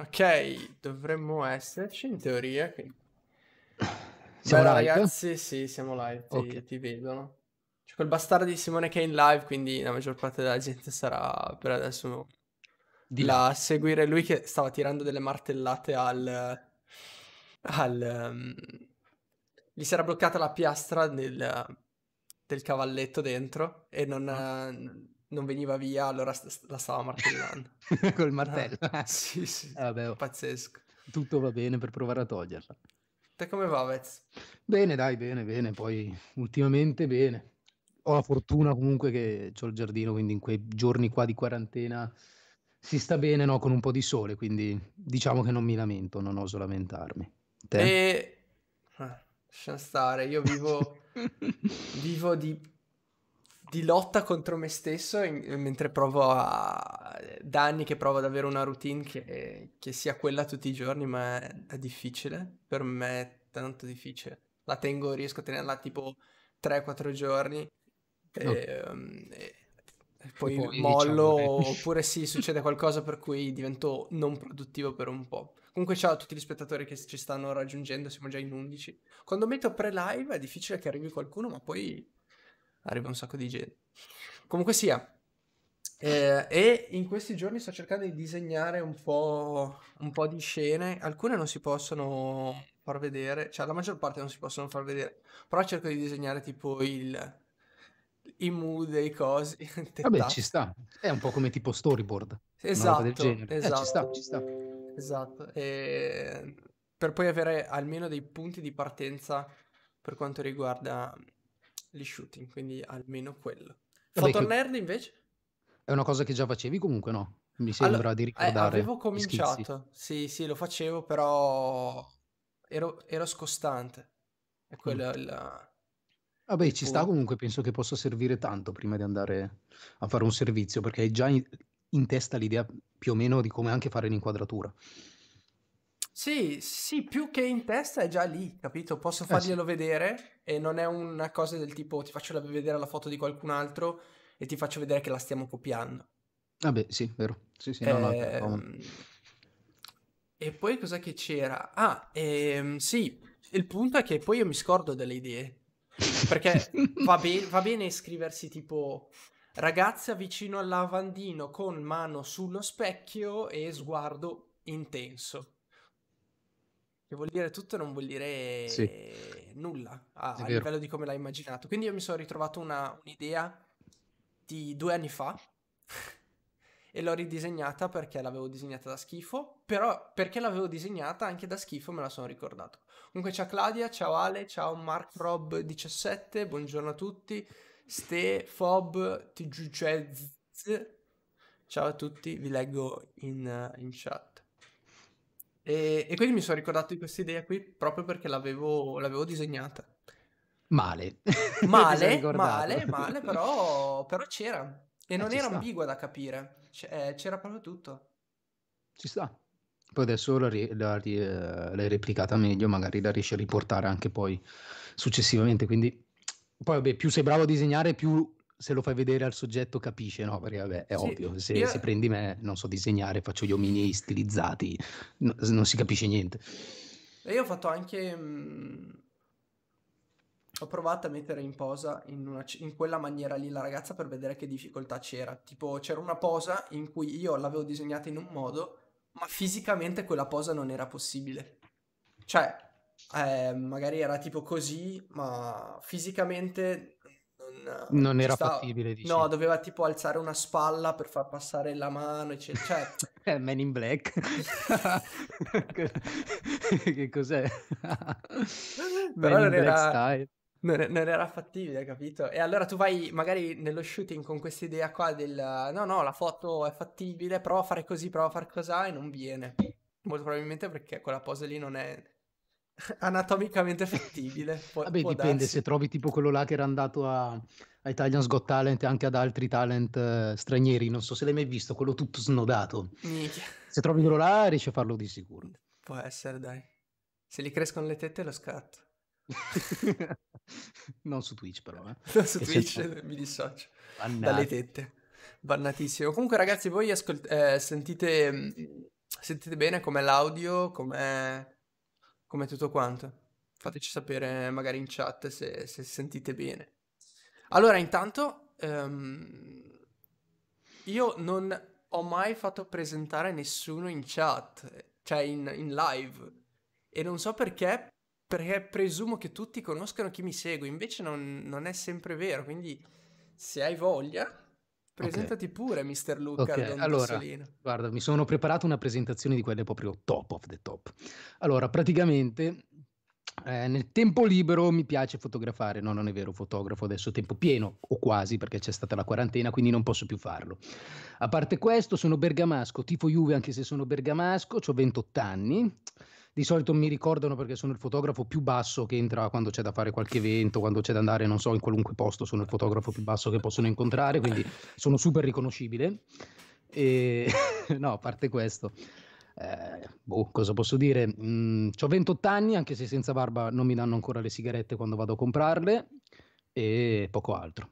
Ok, dovremmo esserci in teoria. Siamo Beh, live? Ragazzi, sì, siamo live, ti, okay. ti vedono. C'è quel bastardo di Simone che è in live, quindi la maggior parte della gente sarà per adesso di là a seguire lui che stava tirando delle martellate al... al um... gli si era bloccata la piastra del, del cavalletto dentro e non... Mm non veniva via, allora st- la stava martellando. Col martello? Ah, ah sì, sì, eh, vabbè, oh. pazzesco. Tutto va bene per provare a toglierla. Te come va, Vez? Bene, dai, bene, bene, poi ultimamente bene. Ho la fortuna comunque che ho il giardino, quindi in quei giorni qua di quarantena si sta bene, no, con un po' di sole, quindi diciamo che non mi lamento, non oso lamentarmi. Te? E... Ah, lascia stare, io vivo... vivo di di lotta contro me stesso in, mentre provo a... da anni che provo ad avere una routine che, che sia quella tutti i giorni, ma è, è difficile, per me è tanto difficile. La tengo, riesco a tenerla tipo 3-4 giorni ehm, e, oh. e, e poi, poi, mollo diciamo, eh. oppure sì, succede qualcosa per cui divento non produttivo per un po'. Comunque ciao a tutti gli spettatori che ci stanno raggiungendo, siamo già in 11. Quando metto pre-live è difficile che arrivi qualcuno, ma poi arriva un sacco di gente. Comunque sia, eh, e in questi giorni sto cercando di disegnare un po', un po', di scene, alcune non si possono far vedere, cioè la maggior parte non si possono far vedere, però cerco di disegnare tipo il, i mood e i cosi. Vabbè ci sta, è un po' come tipo storyboard. Esatto, esatto. Eh, ci sta, ci sta. Esatto. esatto, e per poi avere almeno dei punti di partenza per quanto riguarda gli shooting, quindi almeno quello. Foto nerd invece? È una cosa che già facevi comunque, no? Mi sembra allora, di eh, ricordare. Eh, avevo cominciato, sì, sì, lo facevo, però ero, ero scostante. È mm. quello mm. il... Vabbè, ah ci sta comunque, penso che possa servire tanto prima di andare a fare un servizio, perché hai già in, in testa l'idea più o meno di come anche fare l'inquadratura. Sì, sì, più che in testa è già lì, capito? Posso eh, farglielo eh sì. vedere e non è una cosa del tipo ti faccio vedere la foto di qualcun altro e ti faccio vedere che la stiamo copiando. Vabbè, ah sì, vero. Sì, sì, no, eh, no, ehm, e poi cosa che c'era? Ah, ehm, sì, il punto è che poi io mi scordo delle idee. Perché va, be- va bene scriversi tipo ragazza vicino al lavandino con mano sullo specchio e sguardo intenso. Che vuol dire tutto e non vuol dire sì. nulla a, a livello di come l'hai immaginato. Quindi io mi sono ritrovato una, un'idea di due anni fa e l'ho ridisegnata perché l'avevo disegnata da schifo, però perché l'avevo disegnata anche da schifo me la sono ricordato. Comunque ciao Claudia, ciao Ale, ciao Mark Rob 17, buongiorno a tutti. Ste Fob Tgiuzz. Ciao a tutti, vi leggo in, in chat. E, e quindi mi sono ricordato di questa idea qui proprio perché l'avevo, l'avevo disegnata. Male. Male, male, male, però, però c'era. E eh, non era ambigua da capire. Eh, c'era proprio tutto. Ci sta. Poi adesso l'hai, eh, l'hai replicata meglio, magari la riesci a riportare anche poi successivamente. Quindi, poi vabbè, più sei bravo a disegnare, più se lo fai vedere al soggetto capisce, no? Perché vabbè, è sì, ovvio, se, io... se, prendi me, non so disegnare, faccio gli omini stilizzati, no, non si capisce niente. E io ho fatto anche... Mh, mm, ho provato a mettere in posa in, una, in, quella maniera lì la ragazza per vedere che difficoltà c'era. Tipo c'era una posa in cui io l'avevo disegnata in un modo, ma fisicamente quella posa non era possibile. Cioè, eh, magari era tipo così, ma fisicamente non era stava... fattibile. Dici. No, doveva tipo alzare una spalla per far passare la mano. eccetera. cioè... Eh, Man in Black. che cos'è? Però non era... non, era... fattibile, capito? E allora tu vai magari nello shooting con questa idea qua del no, no, la foto è fattibile, prova a fare così, prova a fare cos'ha e non viene. Molto probabilmente perché quella pose lì non è anatomicamente fattibile. Può, Vabbè, può dipende darsi. se trovi tipo quello là che era andato a, a Italian's Got Talent e anche ad altri talent eh, stranieri. Non so se l'hai mai visto, quello tutto snodato. Micchia. Se trovi quello là, riesci a farlo di sicuro. Può essere, dai. Se gli crescono le tette, lo scatto. non su Twitch, però. Eh. Non su che Twitch, eh, mi dissocio. Bannati. Dalle tette. Bannatissimo. Comunque, ragazzi, voi ascolt- eh, sentite, mm, sentite bene com'è l'audio, com'è come tutto quanto. Fateci sapere magari in chat se, se sentite bene. Allora, intanto, um, io non ho mai fatto presentare nessuno in chat, cioè in, in live. E non so perché, perché presumo che tutti conoscano chi mi segue, invece non, non è sempre vero, quindi se hai voglia Presentati okay. pure, Mr. Luca. Okay. Allora, guarda, mi sono preparato una presentazione di quelle proprio top of the top. Allora, praticamente eh, nel tempo libero mi piace fotografare, no non è vero, fotografo adesso tempo pieno o quasi perché c'è stata la quarantena quindi non posso più farlo. A parte questo sono bergamasco, tifo Juve anche se sono bergamasco, ho 28 anni, di solito mi ricordano perché sono il fotografo più basso che entra quando c'è da fare qualche evento, quando c'è da andare, non so, in qualunque posto, sono il fotografo più basso che possono incontrare, quindi sono super riconoscibile. E no, a parte questo. Eh, boh, cosa posso dire? Mm, ho 28 anni, anche se senza barba non mi danno ancora le sigarette quando vado a comprarle e poco altro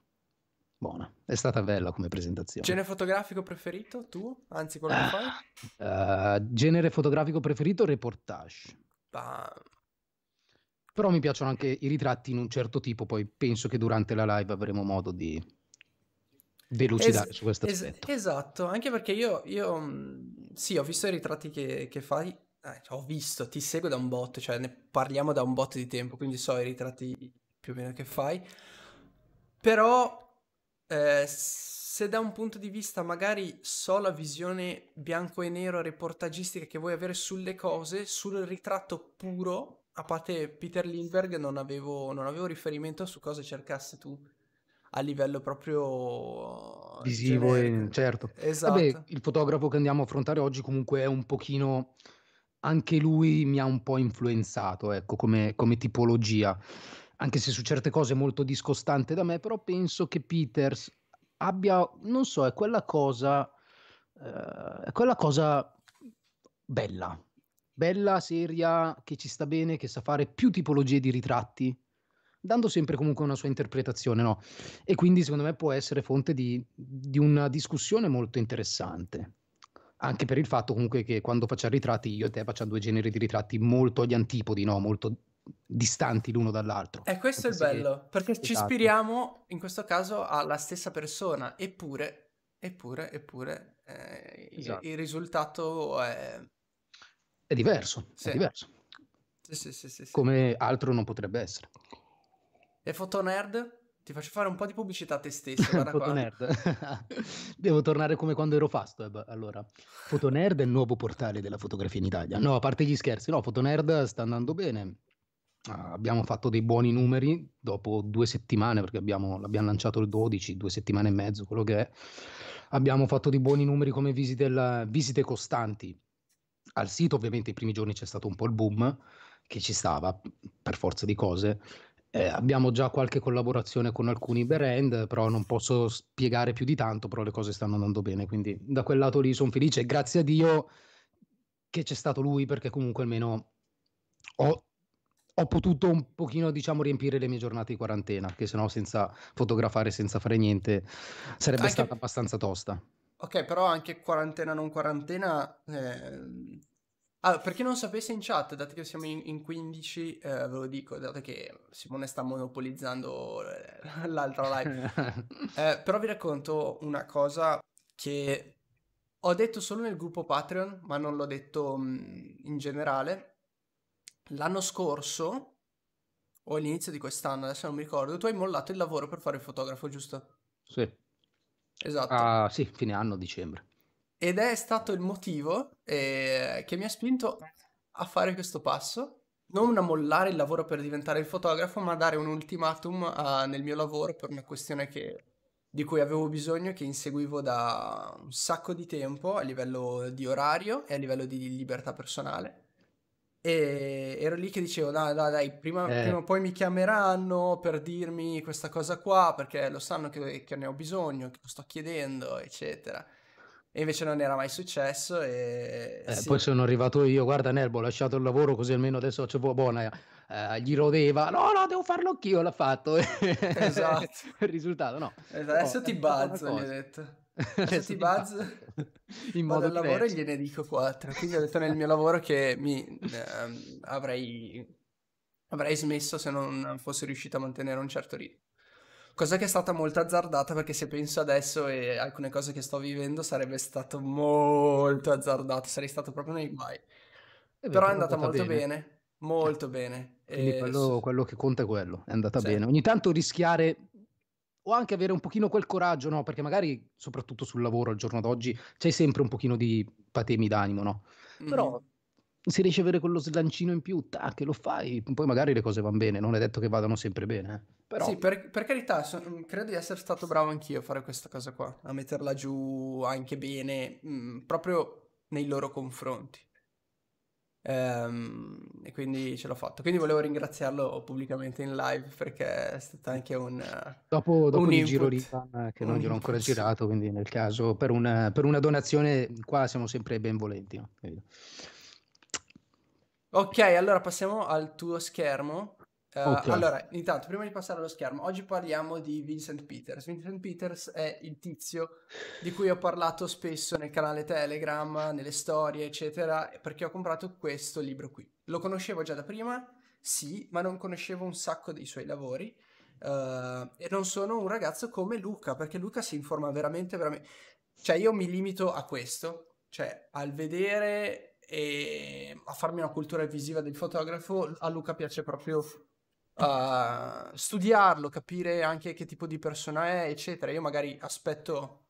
buona. È stata bella come presentazione. Genere fotografico preferito tu? Anzi, quello che fai? Uh, genere fotografico preferito reportage. Ah. Però mi piacciono anche i ritratti in un certo tipo, poi penso che durante la live avremo modo di delucidare es- su questo es- aspetto. esatto, anche perché io, io, mm, sì, ho visto i ritratti che, che fai, eh, cioè, ho visto, ti seguo da un bot, cioè ne parliamo da un bot di tempo, quindi so i ritratti più o meno che fai, però eh, se da un punto di vista magari so la visione bianco e nero reportagistica che vuoi avere sulle cose, sul ritratto puro, a parte Peter Lindbergh non avevo, non avevo riferimento su cosa cercasse tu a livello proprio visivo e certo. Esatto. Vabbè, il fotografo che andiamo a affrontare oggi comunque è un pochino anche lui mi ha un po' influenzato, ecco, come, come tipologia anche se su certe cose è molto discostante da me, però penso che Peters abbia, non so, è quella cosa, eh, è quella cosa bella, bella, seria, che ci sta bene, che sa fare più tipologie di ritratti, dando sempre comunque una sua interpretazione, no? E quindi secondo me può essere fonte di, di una discussione molto interessante. Anche per il fatto comunque che quando facciamo ritratti, io e te facciamo due generi di ritratti molto agli antipodi, no? Molto distanti l'uno dall'altro. E questo è, bello, che... perché ci esatto. ispiriamo in questo caso alla stessa persona, eppure, eppure, eppure eh, esatto. il, il, risultato è... È diverso, sì. è diverso. Sì, sì, Come altro non potrebbe essere. E Fotonerd? Ti faccio fare un po' di pubblicità a te stesso. Guarda Fotonerd. Devo tornare come quando ero Fastweb. Eh, allora, Fotonerd è il nuovo portale della fotografia in Italia. No, a parte gli scherzi, no, Fotonerd sta andando bene. Ah, abbiamo fatto dei buoni numeri dopo due settimane, perché abbiamo, l'abbiamo lanciato il 12, due settimane e mezzo, quello che è. Abbiamo fatto dei buoni numeri come visite, la, visite costanti al sito. Ovviamente i primi giorni c'è stato un po' il boom, che ci stava per forza di cose. Eh, abbiamo già qualche collaborazione con alcuni brand, però non posso spiegare più di tanto, però le cose stanno andando bene, quindi da quel lato lì sono felice. Grazie a Dio che c'è stato lui, perché comunque almeno ho ho potuto un pochino, diciamo, riempire le mie giornate di quarantena, che sennò senza fotografare, senza fare niente, sarebbe anche... stata abbastanza tosta. Ok, però anche quarantena, non quarantena... Eh... Allora, ah, per chi non sapesse in chat, dato che siamo in, in 15, eh, ve lo dico, dato che Simone sta monopolizzando eh, l'altra live. eh, però vi racconto una cosa che ho detto solo nel gruppo Patreon, ma non l'ho detto mh, mm, in generale, l'anno scorso o all'inizio di quest'anno, adesso non mi ricordo, tu hai mollato il lavoro per fare il fotografo, giusto? Sì. Esatto. Ah, sì, fine anno, dicembre. Ed è stato il motivo eh, che mi ha spinto a fare questo passo, non a mollare il lavoro per diventare il fotografo, ma a dare un ultimatum a, nel mio lavoro per una questione che, di cui avevo bisogno, che inseguivo da un sacco di tempo a livello di orario e a livello di libertà personale. E ero lì che dicevo, no, no, dai, prima, eh. prima, o poi mi chiameranno per dirmi questa cosa qua, perché lo sanno che, che ne ho bisogno, che lo sto chiedendo, eccetera. E invece non era mai successo. E... Eh, sì. Poi sono arrivato io, guarda Nerbo, ho lasciato il lavoro così almeno adesso c'è buona. Eh, gli rodeva, no, no, devo farlo anch'io, l'ha fatto. Esatto. il risultato, no. Adesso oh, ti balzo, gli ho detto. Tutti i buzz in modo al lavoro e gliene dico quattro. Quindi ho detto nel mio lavoro che mi, ehm, avrei, avrei smesso se non fossi riuscito a mantenere un certo ritmo. Cosa che è stata molto azzardata perché se penso adesso e alcune cose che sto vivendo sarebbe stato molto azzardato, sarei stato proprio nei guai. Eh beh, Però è andata molto bene, bene cioè, molto eh. bene. Quindi e... quello, quello, che conta è quello, è andata sì. bene. Ogni tanto rischiare o anche avere un pochino quel coraggio, no? Perché magari, soprattutto sul lavoro al giorno d'oggi, c'è sempre un pochino di patemi d'animo, no? Mm-hmm. Però se riesci a avere quello slancino in più, tac, lo fai, poi magari le cose vanno bene, non è detto che vadano sempre bene. Eh. Però... Sì, per, per carità, so, mm, credo di essere stato bravo anch'io a fare questa cosa qua, a metterla giù anche bene, mh, mm, proprio nei loro confronti. Um, e quindi ce l'ho fatto. Quindi volevo ringraziarlo pubblicamente in live perché è stata anche un. Dopo, dopo un il input, giro Ripan che non gliel'ho ancora girato, quindi nel caso per una, per una donazione qua siamo sempre benvolenti. Ok, allora passiamo al tuo schermo. Okay. Eh, allora, intanto, prima di passare allo schermo, oggi parliamo di Vincent Peters. Vincent Peters è il tizio di cui ho parlato spesso nel canale Telegram, nelle storie, eccetera, perché ho comprato questo libro qui. Lo conoscevo già da prima, sì, ma non conoscevo un sacco dei suoi lavori. Uh, e non sono un ragazzo come Luca, perché Luca si informa veramente, veramente... Cioè, io mi limito a questo, cioè al vedere e a farmi una cultura visiva del fotografo, a Luca piace proprio uh, studiarlo, capire anche che tipo di persona è, eccetera. Io magari aspetto,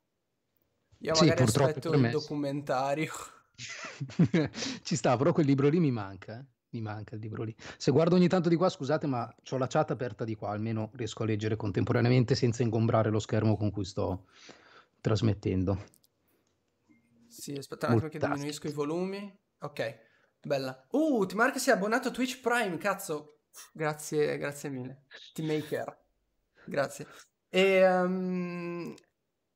io sì, aspetto il documentario. Ci sta, però quel libro lì mi manca. Eh. Mi manca il libro lì. Se guardo ogni tanto di qua, scusate, ma ho la chat aperta di qua, almeno riesco a leggere contemporaneamente senza ingombrare lo schermo con cui sto trasmettendo. Sì, aspetta un attimo che diminuisco i volumi. Ok, bella. Uh, ti si è abbonato a Twitch Prime, cazzo. Grazie, grazie mille. Team Maker. Grazie. E, um,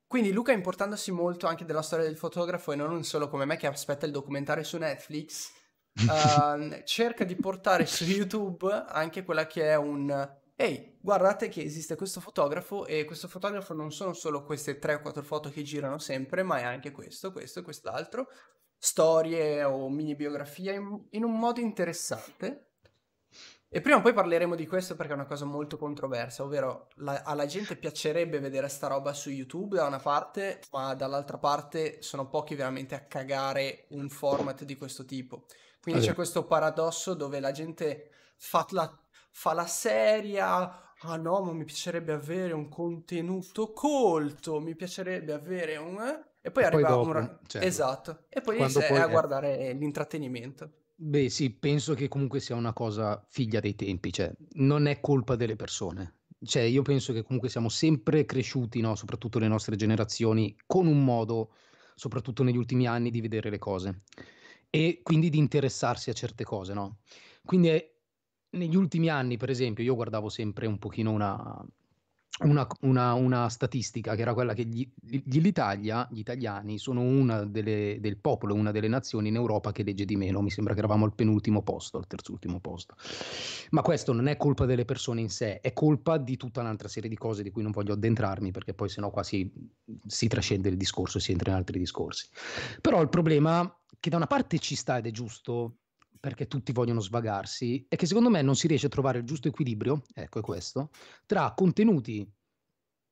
quindi Luca, importandosi molto anche della storia del fotografo e non solo come me che aspetta il documentario su Netflix, uh, cerca di portare su YouTube anche quella che è un ehi, guardate che esiste questo fotografo e questo fotografo non sono solo queste 3 o 4 foto che girano sempre, ma è anche questo, questo e quest'altro, storie o mini biografie in, in un modo interessante e prima o poi parleremo di questo perché è una cosa molto controversa, ovvero la, alla gente piacerebbe vedere sta roba su YouTube da una parte, ma dall'altra parte sono pochi veramente a cagare un format di questo tipo. Quindi allora. Ah, c'è questo paradosso dove la gente fa la, fa la seria, ah no, ma mi piacerebbe avere un contenuto colto, mi piacerebbe avere un... E poi e arriva poi dopo, un... Cioè, esatto, e poi sei poi... a guardare l'intrattenimento. Beh, sì, penso che comunque sia una cosa figlia dei tempi, cioè non è colpa delle persone. Cioè, io penso che comunque siamo sempre cresciuti, no? soprattutto le nostre generazioni, con un modo, soprattutto negli ultimi anni, di vedere le cose e quindi di interessarsi a certe cose, no? Quindi è, negli ultimi anni, per esempio, io guardavo sempre un pochino una, una, una, una, statistica che era quella che gli, gli, l'Italia, gli italiani, sono una delle, del popolo, una delle nazioni in Europa che legge di meno. Mi sembra che eravamo al penultimo posto, al terzultimo posto. Ma questo non è colpa delle persone in sé, è colpa di tutta un'altra serie di cose di cui non voglio addentrarmi perché poi sennò qua si, si trascende il discorso e si entra in altri discorsi. Però il problema che da una parte ci sta ed è giusto perché tutti vogliono svagarsi, è che secondo me non si riesce a trovare il giusto equilibrio, ecco è questo, tra contenuti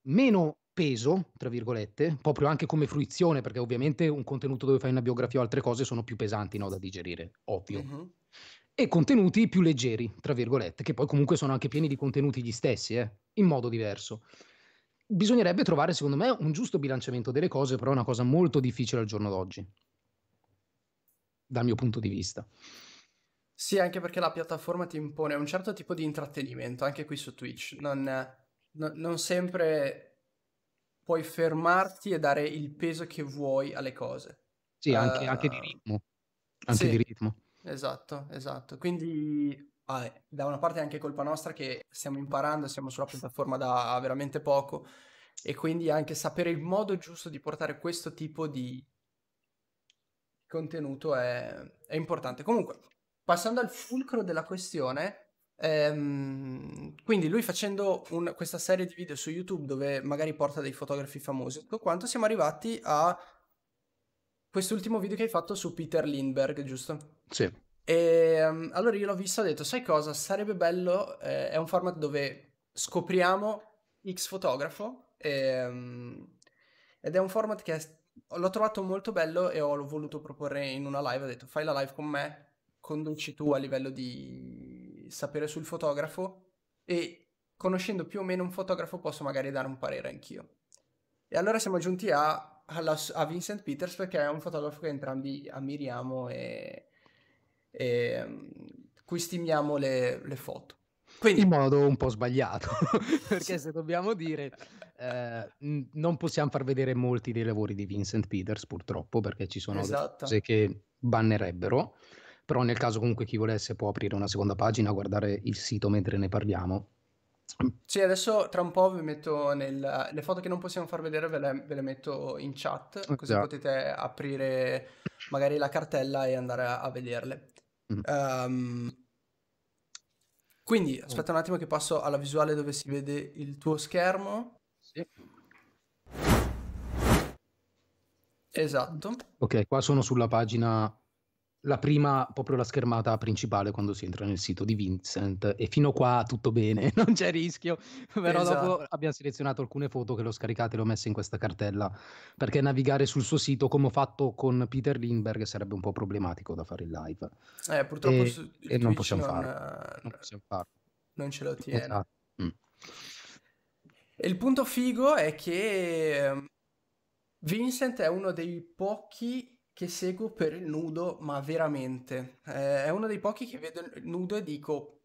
meno peso, tra virgolette, proprio anche come fruizione, perché ovviamente un contenuto dove fai una biografia o altre cose sono più pesanti no, da digerire, ovvio. Uh-huh. E contenuti più leggeri, tra virgolette, che poi comunque sono anche pieni di contenuti gli stessi, eh, in modo diverso. Bisognerebbe trovare, secondo me, un giusto bilanciamento delle cose, però è una cosa molto difficile al giorno d'oggi, dal mio punto di vista. Sì, anche perché la piattaforma ti impone un certo tipo di intrattenimento, anche qui su Twitch. Non, no, non sempre puoi fermarti e dare il peso che vuoi alle cose. Sì, anche, uh, anche di eh, ritmo. Anche sì, di ritmo. Esatto, esatto. Quindi, ah, da una parte è anche colpa nostra che stiamo imparando, siamo sulla piattaforma da veramente poco e quindi anche sapere il modo giusto di portare questo tipo di contenuto è, è importante. Comunque, passando al fulcro della questione, ehm, quindi lui facendo un, questa serie di video su YouTube dove magari porta dei fotografi famosi, tutto quanto, siamo arrivati a quest'ultimo video che hai fatto su Peter Lindbergh, giusto? Sì. E ehm, allora io l'ho visto e ho detto, sai cosa, sarebbe bello, eh, è un format dove scopriamo X fotografo e, um, ed è un format che è, l'ho trovato molto bello e ho voluto proporre in una live, ho detto fai la live con me conduci tu a livello di sapere sul fotografo e conoscendo più o meno un fotografo posso magari dare un parere anch'io. E allora siamo giunti a, alla, a Vincent Peters perché è un fotografo che entrambi ammiriamo e, e mm, cui stimiamo le, le foto. Quindi... In modo un po' sbagliato, perché se dobbiamo dire, eh, non possiamo far vedere molti dei lavori di Vincent Peters purtroppo, perché ci sono esatto. cose che bannerebbero però nel caso comunque chi volesse può aprire una seconda pagina, guardare il sito mentre ne parliamo. Sì, adesso tra un po' vi metto nel, le foto che non possiamo far vedere, ve le, ve le metto in chat, ah, così yeah. potete aprire magari la cartella e andare a, a vederle. Mm. Um, quindi oh. aspetta un attimo che passo alla visuale dove si vede il tuo schermo. Sì. Esatto. Ok, qua sono sulla pagina la prima, proprio la schermata principale quando si entra nel sito di Vincent e fino qua tutto bene, non c'è rischio, però esatto. dopo abbiamo selezionato alcune foto che le ho scaricate e le ho messe in questa cartella, perché navigare sul suo sito come ho fatto con Peter Lindbergh sarebbe un po' problematico da fare in live. Eh, purtroppo e, su, e non, possiamo non, farlo. Eh, non possiamo farlo. Non ce lo tiene. Esatto. Mm. E il punto figo è che ehm, Vincent è uno dei pochi che seguo per il nudo, ma veramente. Eh, è uno dei pochi che vedo il nudo e dico...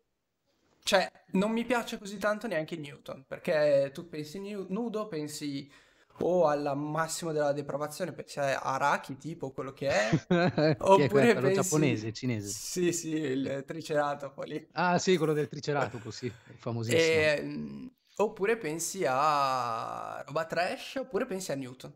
Cioè, non mi piace così tanto neanche Newton, perché tu pensi nudo, pensi o al massimo della depravazione, pensi a Araki, tipo quello che è, Chi oppure è pensi... giapponese, cinese. Sì, sì, il triceratopo lì. Ah, sì, quello del triceratopo, sì, famosissimo. E... Ehm, oppure pensi a roba trash, oppure pensi a Newton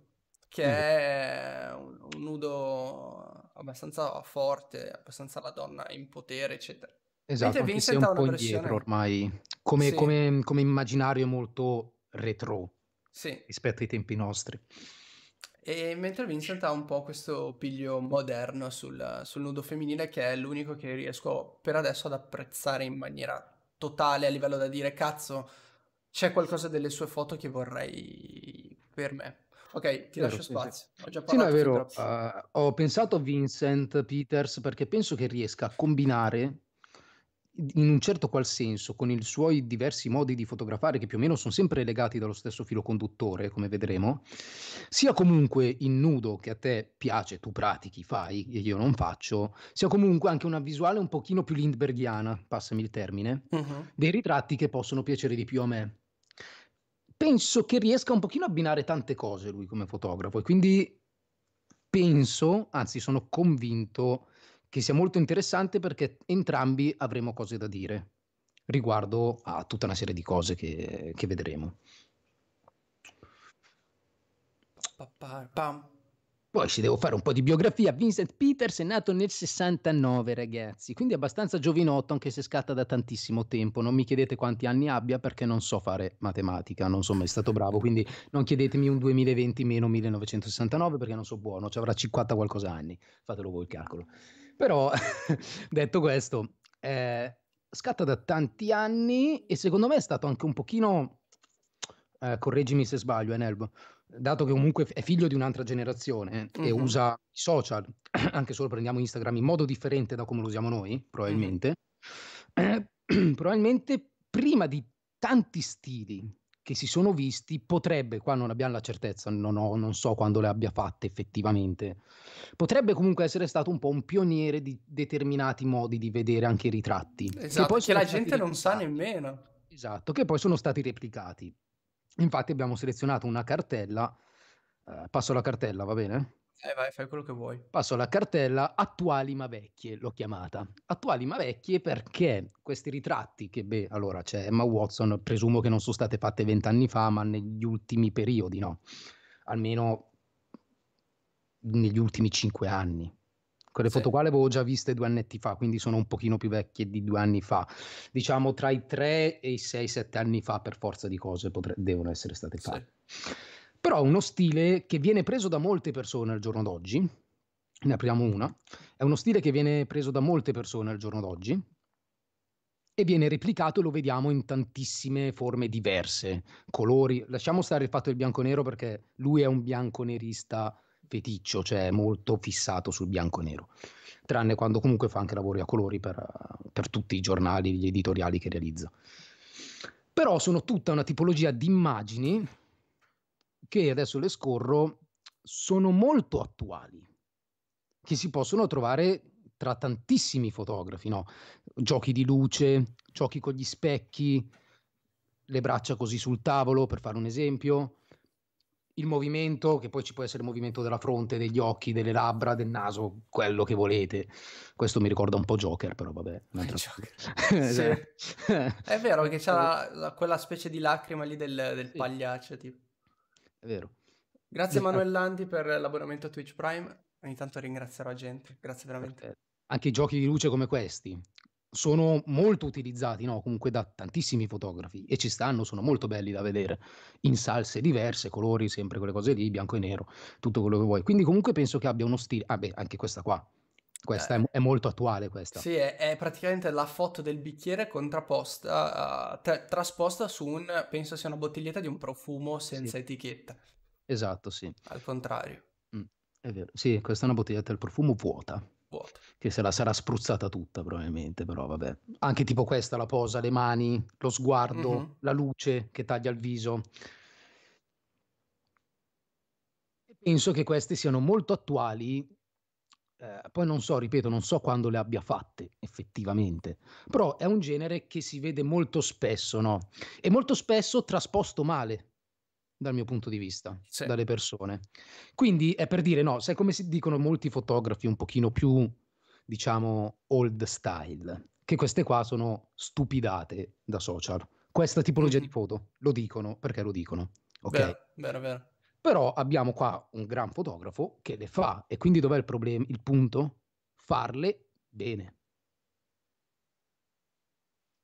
che è un, un nudo abbastanza forte, abbastanza la donna in potere, eccetera. Esatto, anche se è un po' indietro ormai, come, sì. come, come, immaginario molto retro sì. rispetto ai tempi nostri. E mentre Vincent ha un po' questo piglio moderno sul, sul nudo femminile che è l'unico che riesco per adesso ad apprezzare in maniera totale a livello da dire cazzo c'è qualcosa delle sue foto che vorrei per me. Ok, ti vero, lascio spazio. Ho già parlato. Sì, no, è vero. Uh, ho pensato a Vincent Peters perché penso che riesca a combinare in un certo qual senso, con i suoi diversi modi di fotografare, che più o meno sono sempre legati dallo stesso filo conduttore, come vedremo, sia comunque in nudo che a te piace, tu pratichi, fai, e io non faccio, sia comunque anche una visuale un pochino più lindberghiana, passami il termine, uh-huh. dei ritratti che possono piacere di più a me penso che riesca un pochino a abbinare tante cose lui come fotografo e quindi penso, anzi sono convinto che sia molto interessante perché entrambi avremo cose da dire riguardo a tutta una serie di cose che, che vedremo. Pa, pa, pa. Poi ci devo fare un po' di biografia. Vincent Peters è nato nel 69, ragazzi, quindi abbastanza giovinotto, anche se scatta da tantissimo tempo. Non mi chiedete quanti anni abbia perché non so fare matematica, non sono mai stato bravo, quindi non chiedetemi un 2020 meno 1969 perché non so buono, ci avrà 50 qualcosa anni, fatelo voi il calcolo. Però, detto questo, eh, scatta da tanti anni e secondo me è stato anche un pochino, eh, correggimi se sbaglio, Enelbo, eh, dato che comunque è figlio di un'altra generazione e mm-hmm. usa i social, anche solo prendiamo Instagram in modo differente da come lo usiamo noi, probabilmente, mm-hmm. eh, probabilmente prima di tanti stili che si sono visti, potrebbe, qua non abbiamo la certezza, non, ho, non so quando le abbia fatte effettivamente, potrebbe comunque essere stato un po' un pioniere di determinati modi di vedere anche i ritratti. Esatto, che, poi che la gente non sa nemmeno. Esatto, che poi sono stati replicati. Infatti abbiamo selezionato una cartella, eh, passo la cartella, va bene? Eh vai, fai quello che vuoi. Passo alla cartella attuali ma vecchie, l'ho chiamata. Attuali ma vecchie perché questi ritratti che, beh, allora c'è cioè, Emma Watson, presumo che non sono state fatte vent'anni fa, ma negli ultimi periodi, no? Almeno negli ultimi cinque anni. Quelle ecco, sì. foto qua le avevo già viste due anni fa, quindi sono un pochino più vecchie di due anni fa. Diciamo tra i tre e i sei, sette anni fa, per forza di cose, potre- devono essere state fatte. Sì. Però uno stile che viene preso da molte persone al giorno d'oggi, ne apriamo una, è uno stile che viene preso da molte persone al giorno d'oggi, e viene replicato, e lo vediamo in tantissime forme diverse, colori. Lasciamo stare il fatto del bianco-nero perché lui è un bianco-nerista feticcio, cioè molto fissato sul bianco e nero, tranne quando comunque fa anche lavori a colori per, per tutti i giornali, gli editoriali che realizza. Però sono tutta una tipologia di immagini che adesso le scorro, sono molto attuali, che si possono trovare tra tantissimi fotografi, no? giochi di luce, giochi con gli specchi, le braccia così sul tavolo, per fare un esempio, il movimento, che poi ci può essere il movimento della fronte, degli occhi, delle labbra, del naso, quello che volete. Questo mi ricorda un po' Joker, però vabbè. Eh, Joker. sì. È vero che c'è quella specie di lacrima lì del, del sì. pagliaccio. Tipo. È vero. Grazie Manuel Landi per l'abbonamento a Twitch Prime. Ogni tanto ringrazierò gente. Grazie veramente. Anche giochi di luce come questi, sono molto utilizzati no? comunque da tantissimi fotografi e ci stanno, sono molto belli da vedere in salse diverse, colori, sempre quelle cose lì, bianco e nero, tutto quello che vuoi. Quindi comunque penso che abbia uno stile, ah beh, anche questa qua, questa eh. è, è, molto attuale questa. Sì, è, è, praticamente la foto del bicchiere contrapposta, uh, tra, trasposta su un, penso sia una bottiglietta di un profumo senza sì. etichetta. Esatto, sì. Al contrario. Mm, è vero, sì, questa è una bottiglietta del profumo vuota vuoto. Che se la sarà spruzzata tutta probabilmente, però vabbè. Anche tipo questa, la posa, le mani, lo sguardo, mm-hmm. la luce che taglia il viso. E penso che queste siano molto attuali. Eh, poi non so, ripeto, non so quando le abbia fatte effettivamente, però è un genere che si vede molto spesso, no? E molto spesso trasposto male, dal mio punto di vista, sì. dalle persone. Quindi è per dire, no, sai come si dicono molti fotografi un pochino più, diciamo, old style, che queste qua sono stupidate da social. Questa tipologia mm-hmm. di foto lo dicono perché lo dicono. Ok. Vero, vero, vero. Però abbiamo qua un gran fotografo che le fa e quindi dov'è il problema? Il punto? Farle bene.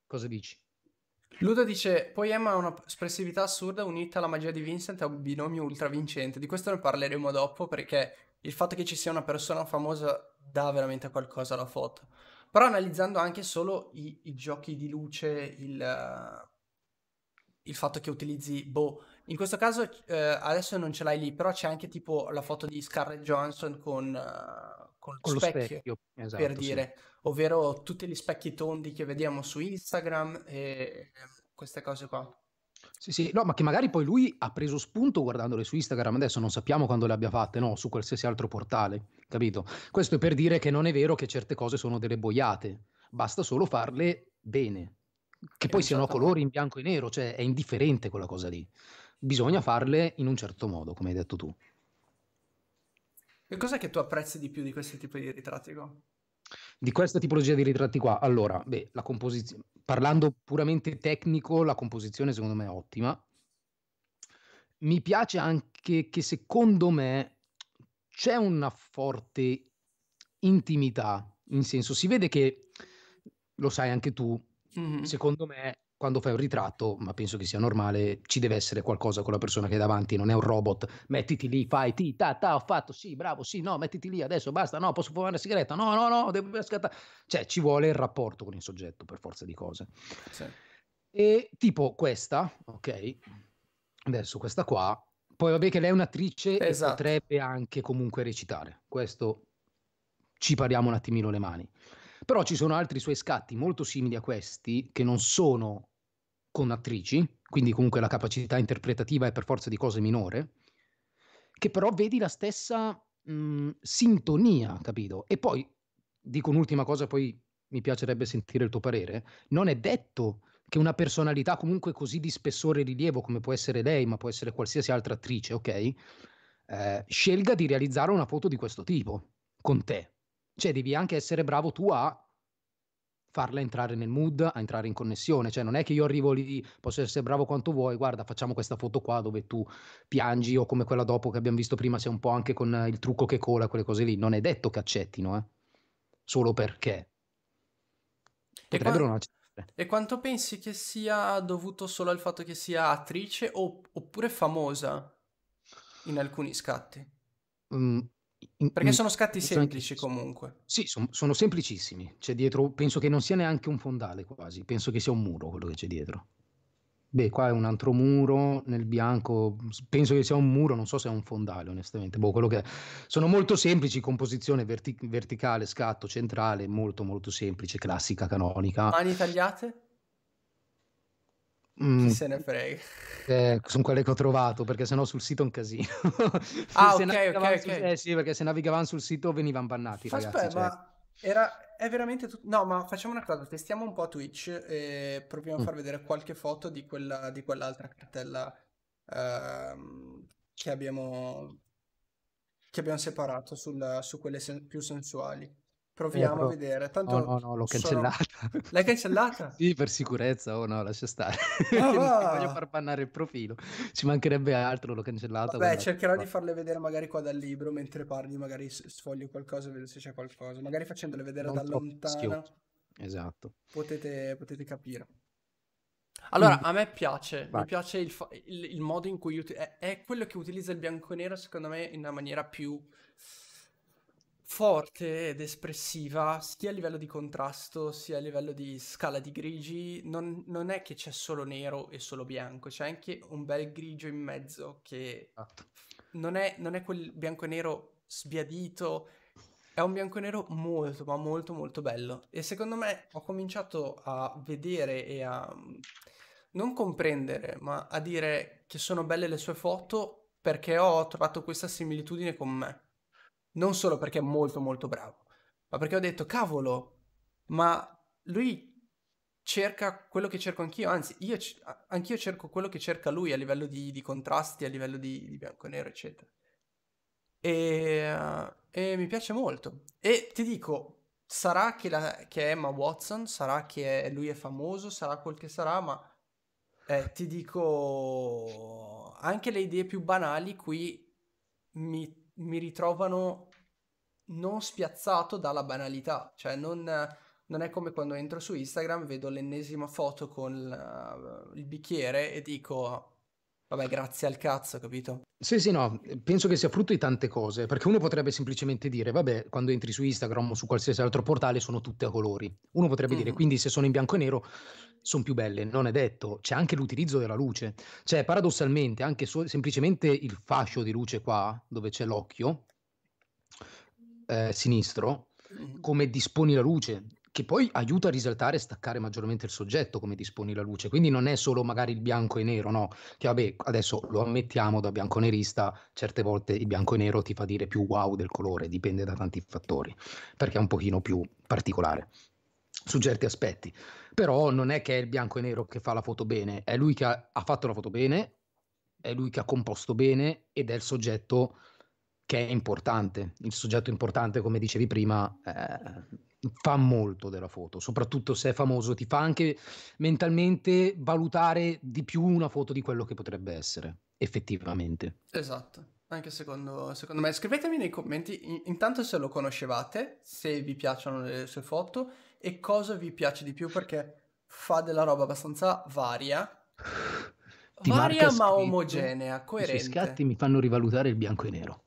Cosa dici? Ludo dice: Poema ha una espressività assurda unita alla magia di Vincent a un binomio ultravincente. Di questo ne parleremo dopo perché il fatto che ci sia una persona famosa dà veramente qualcosa alla foto. Però analizzando anche solo i, i giochi di luce, il, uh, il, fatto che utilizzi. Boh, in questo caso uh, adesso non ce l'hai lì, però c'è anche tipo la foto di Scarlett Johansson con. Uh, con, con specchio, lo specchio, esatto, per dire, sì. ovvero tutti gli specchi tondi che vediamo su Instagram e ehm, queste cose qua. Sì, sì, no, ma che magari poi lui ha preso spunto guardandole su Instagram, adesso non sappiamo quando le abbia fatte, no, su qualsiasi altro portale, capito? Questo è per dire che non è vero che certe cose sono delle boiate, basta solo farle bene, che poi siano colori in bianco e nero, cioè è indifferente quella cosa lì, bisogna farle in un certo modo, come hai detto tu. Che cos'è che tu apprezzi di più di questi tipi di ritratti qua? Di questa tipologia di ritratti qua, allora, beh, la composizione, parlando puramente tecnico, la composizione secondo me è ottima. Mi piace anche che secondo me c'è una forte intimità, in senso si vede che, lo sai anche tu, mm-hmm. secondo me quando fai un ritratto, ma penso che sia normale, ci deve essere qualcosa con la persona che è davanti, non è un robot. Mettiti lì, fai ti, ta, ta, ho fatto, sì, bravo, sì, no, mettiti lì, adesso basta, no, posso fumare una sigaretta, no, no, no, devo scattare. Cioè, ci vuole il rapporto con il soggetto per forza di cose. Sì. E tipo questa, ok, adesso questa qua, poi vabbè che lei è un'attrice esatto. e potrebbe anche comunque recitare, questo ci pariamo un attimino le mani però ci sono altri suoi scatti molto simili a questi che non sono con attrici, quindi comunque la capacità interpretativa è per forza di cose minore, che però vedi la stessa mh, sintonia, capito? E poi dico un'ultima cosa, poi mi piacerebbe sentire il tuo parere. Non è detto che una personalità comunque così di spessore e rilievo come può essere lei, ma può essere qualsiasi altra attrice, ok? Eh, scelga di realizzare una foto di questo tipo con te. Cioè, devi anche essere bravo tu a farla entrare nel mood, a entrare in connessione, cioè non è che io arrivo lì, posso essere bravo quanto vuoi, guarda facciamo questa foto qua dove tu piangi o come quella dopo che abbiamo visto prima, c'è un po' anche con eh, il trucco che cola, quelle cose lì, non è detto che accettino, eh? solo perché. Potrebbero qua... non E quanto pensi che sia dovuto solo al fatto che sia attrice o, oppure famosa in alcuni scatti? Mm, in, Perché sono scatti semplici sono, comunque. Sì, sono, sono semplicissimi. C'è dietro, penso che non sia neanche un fondale quasi, penso che sia un muro quello che c'è dietro. Beh, qua è un altro muro nel bianco, penso che sia un muro, non so se è un fondale onestamente. Boh, quello che è. Sono molto semplici, composizione verti- verticale, scatto centrale, molto molto semplice, classica, canonica. Mani tagliate? Mm. Chi se ne frega. Eh, sono quelle che ho trovato perché sennò sul sito è un casino. ah, ok, ok. Su... Eh, sì, perché se navigavano sul sito venivano bannati. Aspetta, ragazzi, ma cioè... era... è veramente tutto. No, ma facciamo una cosa: testiamo un po' Twitch e proviamo a mm. far vedere qualche foto di, quella... di quell'altra cartella uh, che, abbiamo... che abbiamo separato sul... su quelle sen... più sensuali. Proviamo eh, a vedere. Tanto oh, no, no, l'ho cancellata. Sono... L'hai cancellata? sì, per sicurezza. Oh no, lascia stare. Ah, voglio far bannare il profilo. Ci mancherebbe altro, l'ho cancellata. Beh, cercherò va. di farle vedere magari qua dal libro mentre parli, magari sfoglio qualcosa, vedo se c'è qualcosa. Magari facendole vedere non da lontano. Schioso. Esatto. Potete, potete, capire. Allora, a me piace, Vai. mi piace il, fa- il, il, modo in cui uti- è, è quello che utilizza il bianco e nero, secondo me, in una maniera più forte ed espressiva sia a livello di contrasto sia a livello di scala di grigi non, non è che c'è solo nero e solo bianco c'è anche un bel grigio in mezzo che esatto. non è, non è quel bianco e nero sbiadito è un bianco e nero molto ma molto molto bello e secondo me ho cominciato a vedere e a non comprendere ma a dire che sono belle le sue foto perché ho trovato questa similitudine con me non solo perché è molto molto bravo, ma perché ho detto cavolo, ma lui cerca quello che cerco anch'io, anzi io anch'io cerco quello che cerca lui a livello di, di contrasti, a livello di, di bianco-nero, eccetera. E, uh, e, mi piace molto. E ti dico, sarà che, la, che è Emma Watson, sarà che è, lui è famoso, sarà quel che sarà, ma eh, ti dico, anche le idee più banali qui mi mi ritrovano non spiazzato dalla banalità, cioè non, non è come quando entro su Instagram, vedo l'ennesima foto con il, eh, il bicchiere e dico Vabbè, grazie al cazzo, capito? Sì, sì, no, penso che sia frutto di tante cose, perché uno potrebbe semplicemente dire, vabbè, quando entri su Instagram o su qualsiasi altro portale sono tutte a colori. Uno potrebbe mm-hmm. dire, mm. quindi se sono in bianco e nero sono più belle, non è detto, c'è anche l'utilizzo della luce. Cioè, paradossalmente, anche so- semplicemente il fascio di luce qua, dove c'è l'occhio eh, sinistro, mm. come disponi la luce, che poi aiuta a risaltare e staccare maggiormente il soggetto come disponi la luce, quindi non è solo magari il bianco e nero, no, che vabbè, adesso lo ammettiamo da bianconerista, certe volte il bianco e nero ti fa dire più wow del colore, dipende da tanti fattori, perché è un pochino più particolare su certi aspetti, però non è che è il bianco e nero che fa la foto bene, è lui che ha, ha fatto la foto bene, è lui che ha composto bene ed è il soggetto che è importante, il soggetto importante come dicevi prima... Eh, fa molto della foto, soprattutto se è famoso, ti fa anche mentalmente valutare di più una foto di quello che potrebbe essere, effettivamente. Esatto. Anche secondo, secondo me, scrivetemi nei commenti intanto se lo conoscevate, se vi piacciono le sue foto e cosa vi piace di più perché fa della roba abbastanza varia. Ti varia ma scritto, omogenea, coerente. I scatti mi fanno rivalutare il bianco e nero.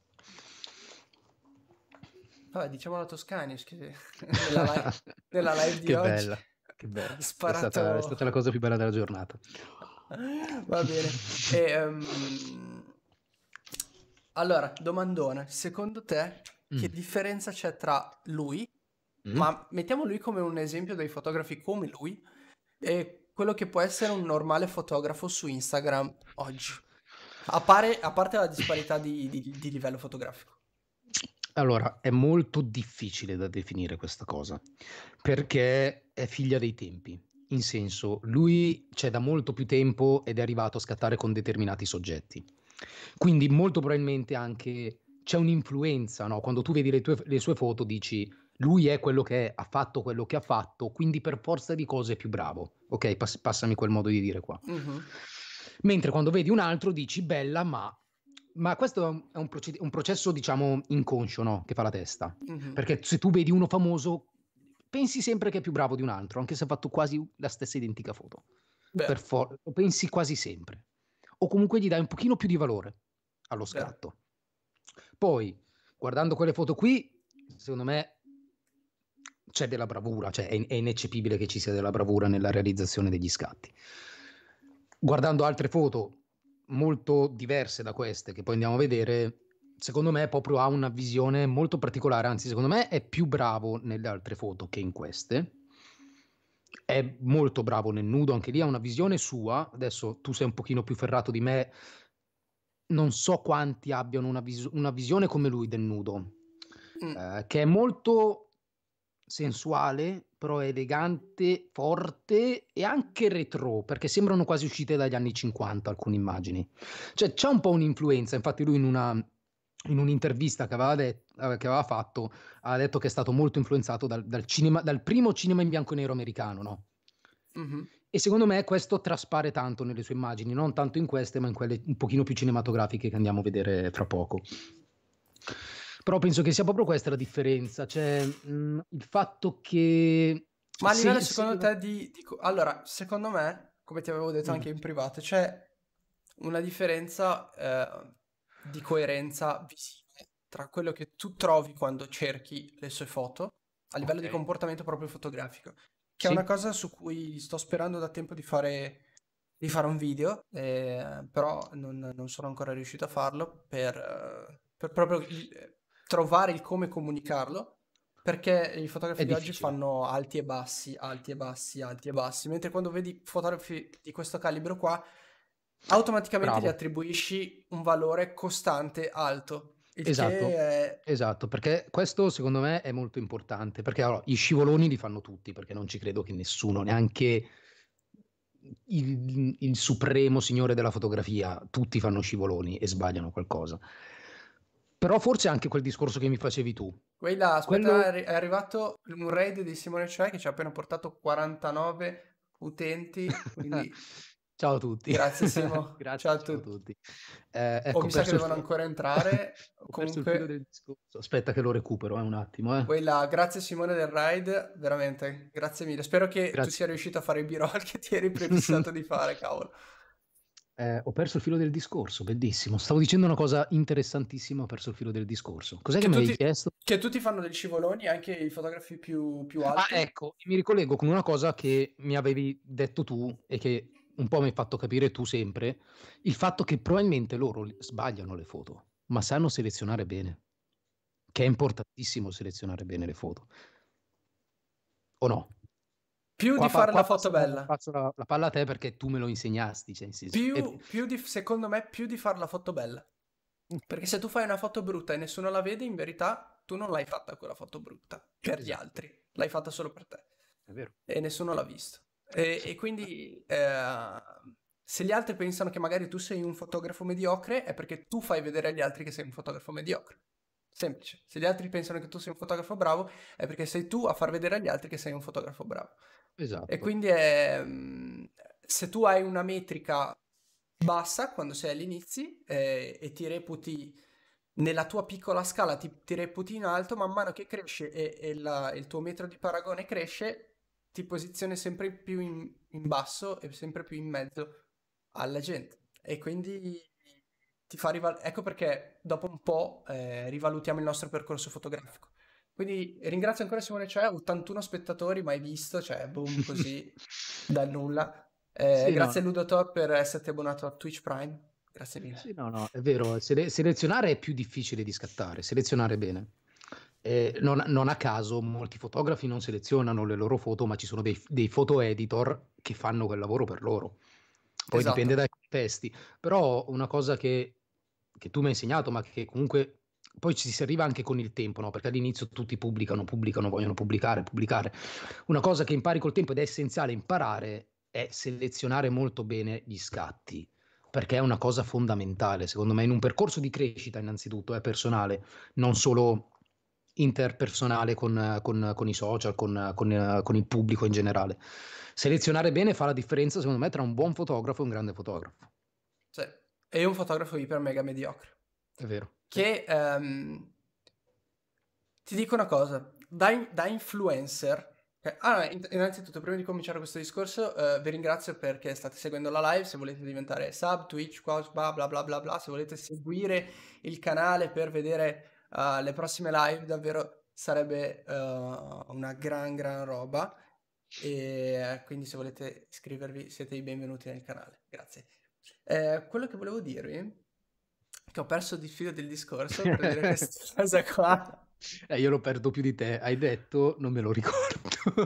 Vabbè, diciamo la Toscani che... nella, live, nella live di che oggi. Bella, che bella. Sparato... È, stata, è stata la cosa più bella della giornata. Va bene. E, um... Allora, domandone, secondo te mm. che differenza c'è tra lui, mm. ma mettiamo lui come un esempio dei fotografi come lui, e quello che può essere un normale fotografo su Instagram oggi? A, pare, a parte la disparità di, di, di livello fotografico. Allora, è molto difficile da definire questa cosa, perché è figlia dei tempi. In senso, lui c'è da molto più tempo ed è arrivato a scattare con determinati soggetti. Quindi molto probabilmente anche c'è un'influenza, no? Quando tu vedi le, tue, le, sue foto dici lui è quello che è, ha fatto quello che ha fatto, quindi per forza di cose è più bravo. Ok, pass- passami quel modo di dire qua. Uh-huh. Mentre quando vedi un altro dici bella ma ma questo è un, proced- un processo, diciamo, inconscio, no? Che fa la testa. Mm-hmm. Perché se tu vedi uno famoso, pensi sempre che è più bravo di un altro, anche se ha fatto quasi la stessa identica foto. Per For- lo pensi quasi sempre. O comunque gli dai un pochino più di valore allo scatto. Beh. Poi, guardando quelle foto qui, secondo me c'è della bravura, cioè è, è ineccepibile che ci sia della bravura nella realizzazione degli scatti. Guardando altre foto molto diverse da queste che poi andiamo a vedere, secondo me proprio ha una visione molto particolare, anzi secondo me è più bravo nelle altre foto che in queste. È molto bravo nel nudo, anche lì ha una visione sua. Adesso tu sei un pochino più ferrato di me, non so quanti abbiano una, vis- una visione come lui del nudo, mm. eh, che è molto sensuale, però elegante, forte e anche retro, perché sembrano quasi uscite dagli anni 50 alcune immagini. Cioè c'è un po' un'influenza, infatti lui in, una, in un'intervista che aveva, detto, eh, che aveva, fatto ha detto che è stato molto influenzato dal, dal, cinema, dal primo cinema in bianco e nero americano, no? Mm-hmm. E secondo me questo traspare tanto nelle sue immagini, non tanto in queste, ma in quelle un pochino più cinematografiche che andiamo a vedere fra poco. Però penso che sia proprio questa la differenza, cioè mh, mm, il fatto che... Ma a livello se, secondo se... te di, di... Allora, secondo me, come ti avevo detto mm. anche in privato, c'è una differenza eh, di coerenza visibile tra quello che tu trovi quando cerchi le sue foto a livello okay. di comportamento proprio fotografico, che sì. è una cosa su cui sto sperando da tempo di fare, di fare un video, eh, però non, non, sono ancora riuscito a farlo per, eh, per proprio trovare il come comunicarlo perché i fotografi di oggi fanno alti e bassi, alti e bassi, alti e bassi, mentre quando vedi fotografi di questo calibro qua, automaticamente Bravo. gli attribuisci un valore costante alto. Esatto, è... esatto, perché questo secondo me è molto importante, perché allora, gli scivoloni li fanno tutti, perché non ci credo che nessuno, neanche il, il supremo signore della fotografia, tutti fanno scivoloni e sbagliano qualcosa. Però forse anche quel discorso che mi facevi tu. Quella, aspetta, Quello... è arrivato un raid di Simone Cioè che ci ha appena portato 49 utenti, quindi... Ciao a tutti. Grazie Simo. Grazie, ciao a tutti. Ciao a tutti. Eh, ecco, oh, mi sa che devono filo... ancora entrare. ho Comunque... Aspetta che lo recupero eh, un attimo. Eh. Quella, grazie Simone del ride, veramente, grazie mille. Spero che grazie. tu sia riuscito a fare i b roll che ti eri prefissato di fare, cavolo. Eh, ho perso il filo del discorso, bellissimo. Stavo dicendo una cosa interessantissima, ho perso il filo del discorso. Cos'è che, che mi hai chiesto? Che tutti fanno degli scivoloni, anche i fotografi più, più ah, alti. Ah, ecco, mi ricollego con una cosa che mi avevi detto tu e che un po' mi hai fatto capire tu sempre, il fatto che probabilmente loro sbagliano le foto, ma sanno selezionare bene, che è importantissimo selezionare bene le foto. O no? Più qua, di fare la foto bella. Faccio la, la, palla a te perché tu me lo insegnasti. Cioè, in più, e... più di, secondo me, più di fare la foto bella. Mm. Perché se tu fai una foto brutta e nessuno la vede, in verità tu non l'hai fatta quella foto brutta per gli esatto. altri, l'hai fatta solo per te. È vero. E nessuno l'ha visto. E, e quindi eh, se gli altri pensano che magari tu sei un fotografo mediocre, è perché tu fai vedere agli altri che sei un fotografo mediocre. Semplice. Se gli altri pensano che tu sei un fotografo bravo, è perché sei tu a far vedere agli altri che sei un fotografo bravo. Esatto. E quindi è, mhmm, se tu hai una metrica bassa quando sei all'inizio eh, e ti reputi nella tua piccola scala, ti, ti reputi in alto, man mano che cresce e, e la, il tuo metro di paragone cresce, ti posizioni sempre più in, in basso e sempre più in mezzo alla gente. E quindi ti fa rivalutare. Ecco perché dopo un po' eh, rivalutiamo il nostro percorso fotografico. Quindi ringrazio ancora Simone Cioè, 81 spettatori mai visto, cioè boom così da nulla. Eh, sì, grazie no. Ludotor per esserti abbonato a Twitch Prime. Grazie mille. Sì, no, no, è vero, Sele- selezionare è più difficile di scattare, selezionare bene. Eh, non, non, a caso molti fotografi non selezionano le loro foto, ma ci sono dei, dei foto editor che fanno quel lavoro per loro. Poi esatto. dipende dai contesti. Però una cosa che, che tu mi hai insegnato, ma che comunque poi ci si arriva anche con il tempo, no? perché all'inizio tutti pubblicano, pubblicano, vogliono pubblicare, pubblicare. Una cosa che impari col tempo ed è essenziale imparare è selezionare molto bene gli scatti, perché è una cosa fondamentale, secondo me, in un percorso di crescita innanzitutto, è eh, personale, non solo interpersonale con, con, con i social, con, con il pubblico in generale. Selezionare bene fa la differenza, secondo me, tra un buon fotografo e un grande fotografo. Sì, e un fotografo iper mega mediocre. È vero che um, ti dico una cosa, da, da influencer... Okay. Eh, ah, innanzitutto, prima di cominciare questo discorso, uh, vi ringrazio perché state seguendo la live. Se volete diventare sub, Twitch, coach, bla bla bla bla bla, se volete seguire il canale per vedere uh, le prossime live, davvero sarebbe uh, una gran gran roba. E quindi se volete iscrivervi siete i benvenuti nel canale. Grazie. Eh, quello che volevo dirvi che ho perso di filo del discorso per dire questa cosa qua. Eh, io lo perdo più di te, hai detto, non me lo ricordo.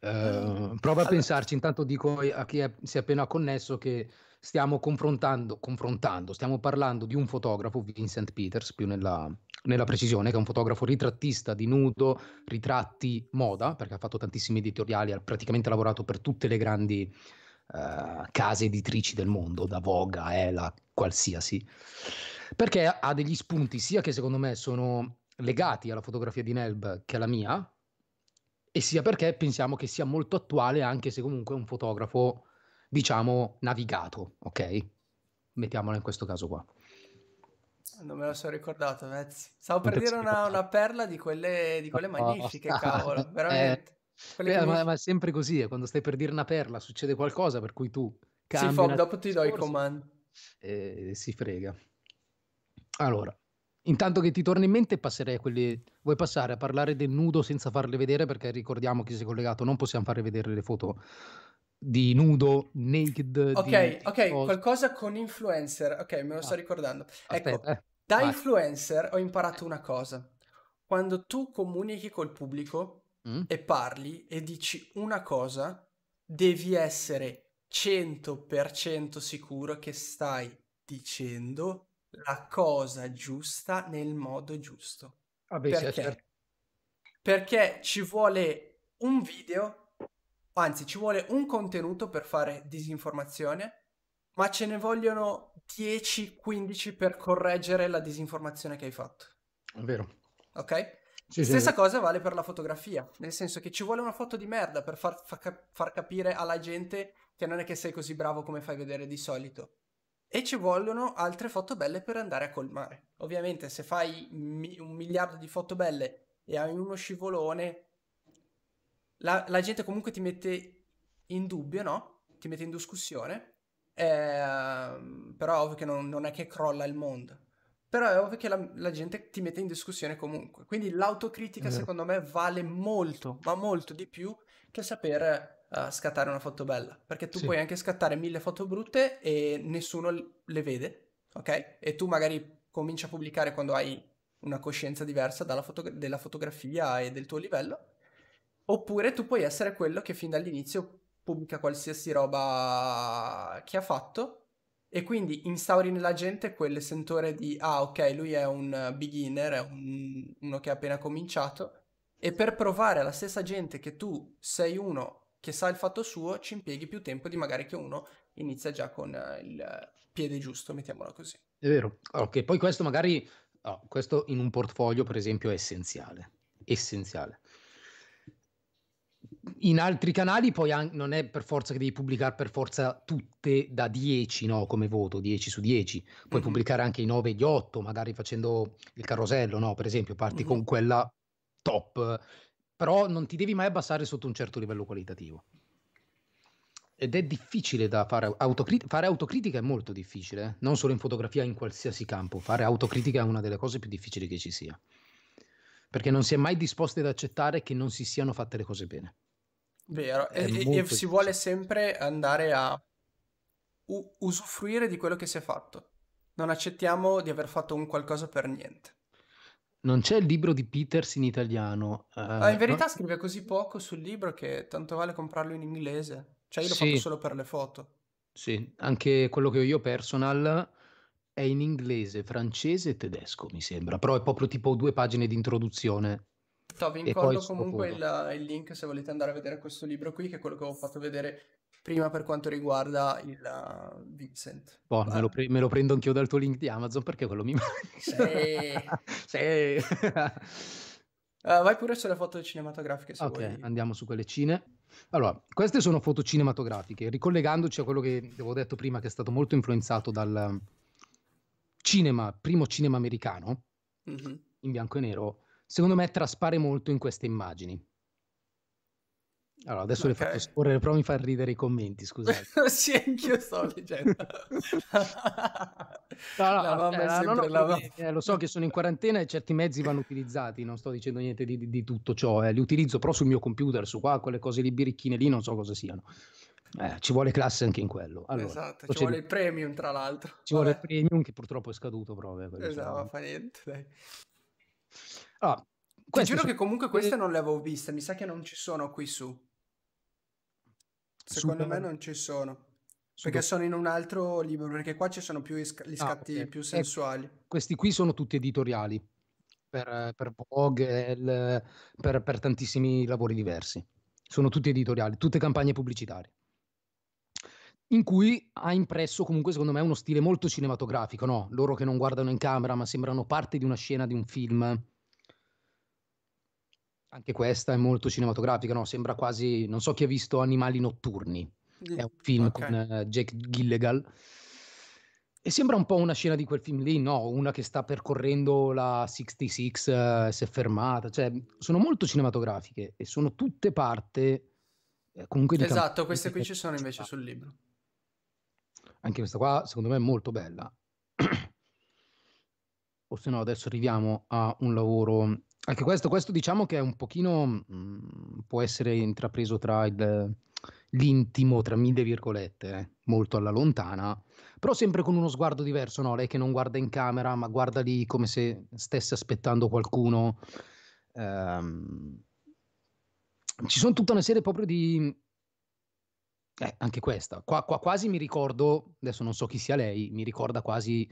uh, prova a allora. pensarci, intanto dico a chi è, si è appena connesso che stiamo confrontando, confrontando, stiamo parlando di un fotografo, Vincent Peters, più nella, nella precisione, che è un fotografo ritrattista di nudo, ritratti moda, perché ha fatto tantissimi editoriali, ha praticamente lavorato per tutte le grandi eh, case editrici del mondo, da Voga, Ela, qualsiasi, perché ha degli spunti sia che secondo me sono legati alla fotografia di Nelb che alla mia, e sia perché pensiamo che sia molto attuale anche se comunque è un fotografo, diciamo, navigato, ok? Mettiamola in questo caso qua. Non me lo sono ricordato, Vezzi. Stavo per dire una, una, perla di quelle, di quelle magnifiche, ah, cavolo, eh, veramente. Eh, Beh, ma, ma, è sempre così, è eh, quando stai per dire una perla succede qualcosa per cui tu cambi... Sì, dopo ti do i comandi. E si frega. Allora, intanto che ti torna in mente passerei a quelli... Vuoi passare a parlare del nudo senza farle vedere? Perché ricordiamo chi si è collegato, non possiamo farle vedere le foto di nudo, naked. Ok, ok, cose. qualcosa con influencer. Ok, me lo ah. sto ricordando. Ecco, aspetta, ecco, eh, da vai. influencer ho imparato eh. una cosa. Quando tu comunichi col pubblico, mm. e parli e dici una cosa, devi essere 100% sicuro che stai dicendo la cosa giusta nel modo giusto. Ah, beh, Perché? Certo. Perché ci vuole un video, anzi ci vuole un contenuto per fare disinformazione, ma ce ne vogliono 10-15 per correggere la disinformazione che hai fatto. È vero. Ok? Sì, Stessa sì. cosa vale per la fotografia, nel senso che ci vuole una foto di merda per far, far, capire alla gente che non è che sei così bravo come fai vedere di solito. E ci vogliono altre foto belle per andare a colmare. Ovviamente se fai mi- un miliardo di foto belle e hai uno scivolone, la, la gente comunque ti mette in dubbio, no? Ti mette in discussione. Eh, però ovvio che non, non è che crolla il mondo. Però è ovvio che la, la gente ti mette in discussione comunque. Quindi l'autocritica, secondo me, vale molto, ma molto di più che saper Uh, scattare una foto bella, perché tu sì. puoi anche scattare mille foto brutte e nessuno le vede, ok? E tu magari cominci a pubblicare quando hai una coscienza diversa foto- della fotografia e del tuo livello, oppure tu puoi essere quello che fin dall'inizio pubblica qualsiasi roba che ha fatto e quindi instauri nella gente quel sentore di ah ok lui è un beginner, è un, uno che ha appena cominciato e per provare alla stessa gente che tu sei uno che sa il fatto suo ci impieghi più tempo di magari che uno inizia già con eh, il piede giusto, mettiamolo così. È vero, ok, poi questo magari, oh, questo in un portfolio per esempio è essenziale, essenziale in altri canali poi an- non è per forza che devi pubblicare per forza tutte da 10 no, come voto, 10 su 10 puoi mm-hmm. pubblicare anche i 9 e gli 8 magari facendo il carosello no? per esempio parti mm-hmm. con quella top però non ti devi mai abbassare sotto un certo livello qualitativo ed è difficile da fare, autocrit- fare autocritica è molto difficile, eh? non solo in fotografia, in qualsiasi campo, fare autocritica è una delle cose più difficili che ci sia perché non si è mai disposti ad accettare che non si siano fatte le cose bene Vero, e, e, si vuole sempre andare a u- usufruire di quello che si è fatto. Non accettiamo di aver fatto un qualcosa per niente. Non c'è il libro di Peters in italiano. Eh, ah, in verità no... scrive così poco sul libro che tanto vale comprarlo in inglese. Cioè io l'ho sì. fatto solo per le foto. Sì, anche quello che ho io personal è in inglese, francese e tedesco, mi sembra. Però è proprio tipo due pagine di introduzione No, vi incollo comunque il, il, link se volete andare a vedere questo libro qui, che è quello che ho fatto vedere prima per quanto riguarda il uh, Vincent. Boh, me lo, pre- me, lo prendo anch'io dal tuo link di Amazon perché quello mi manca. Sì. sì. Uh, vai pure sulle foto cinematografiche. Se ok, vuoi. andiamo su quelle cine. Allora, queste sono foto cinematografiche, ricollegandoci a quello che avevo detto prima, che è stato molto influenzato dal cinema, primo cinema americano, mm-hmm. in bianco e nero secondo me traspare molto in queste immagini. Allora, adesso okay. le faccio scorrere, però mi fa ridere i commenti, scusate. sì, anch'io sto leggendo. no, no, ah, eh, la mamma eh, no, no, la mamma. Eh, lo so che sono in quarantena e certi mezzi vanno utilizzati, non sto dicendo niente di, di, di tutto ciò, eh. li utilizzo però sul mio computer, su qua, quelle cose lì, birichine lì, non so cosa siano. Eh, ci vuole classe anche in quello. Allora, esatto, ci vuole il premium tra l'altro. Ci Vabbè. vuole il premium che purtroppo è scaduto proprio. Esatto, eh, ma fa niente, dai. Allora, ah, Ti giuro sono... che comunque eh, queste non le avevo viste, mi sa che non ci sono qui su. Secondo Super... me non ci sono. Perché sono in un altro libro, perché qua ci sono più isca- gli ah, scatti ah, okay. più eh, sensuali. E questi qui sono tutti editoriali per, per Vogue, per, per, tantissimi lavori diversi. Sono tutti editoriali, tutte campagne pubblicitarie. In cui ha impresso comunque, secondo me, uno stile molto cinematografico, no? Loro che non guardano in camera, ma sembrano parte di una scena di un film anche questa è molto cinematografica, no? sembra quasi, non so chi ha visto Animali notturni, è un film okay. con uh, eh, Jake Gillegal. E sembra un po' una scena di quel film lì, no? Una che sta percorrendo la 66, uh, eh, si è fermata, cioè sono molto cinematografiche e sono tutte parte eh, comunque di Esatto, queste qui ci sono invece sul libro. Anche questa qua secondo me è molto bella. o se no adesso arriviamo a un lavoro anche questo, questo diciamo che è un pochino, mh, mm, può essere intrapreso tra il, l'intimo, tra mille virgolette, eh, molto alla lontana, però sempre con uno sguardo diverso, no? Lei che non guarda in camera, ma guarda lì come se stesse aspettando qualcuno. Ehm, ci sono tutta una serie proprio di... Eh, anche questa, qua, qua quasi mi ricordo, adesso non so chi sia lei, mi ricorda quasi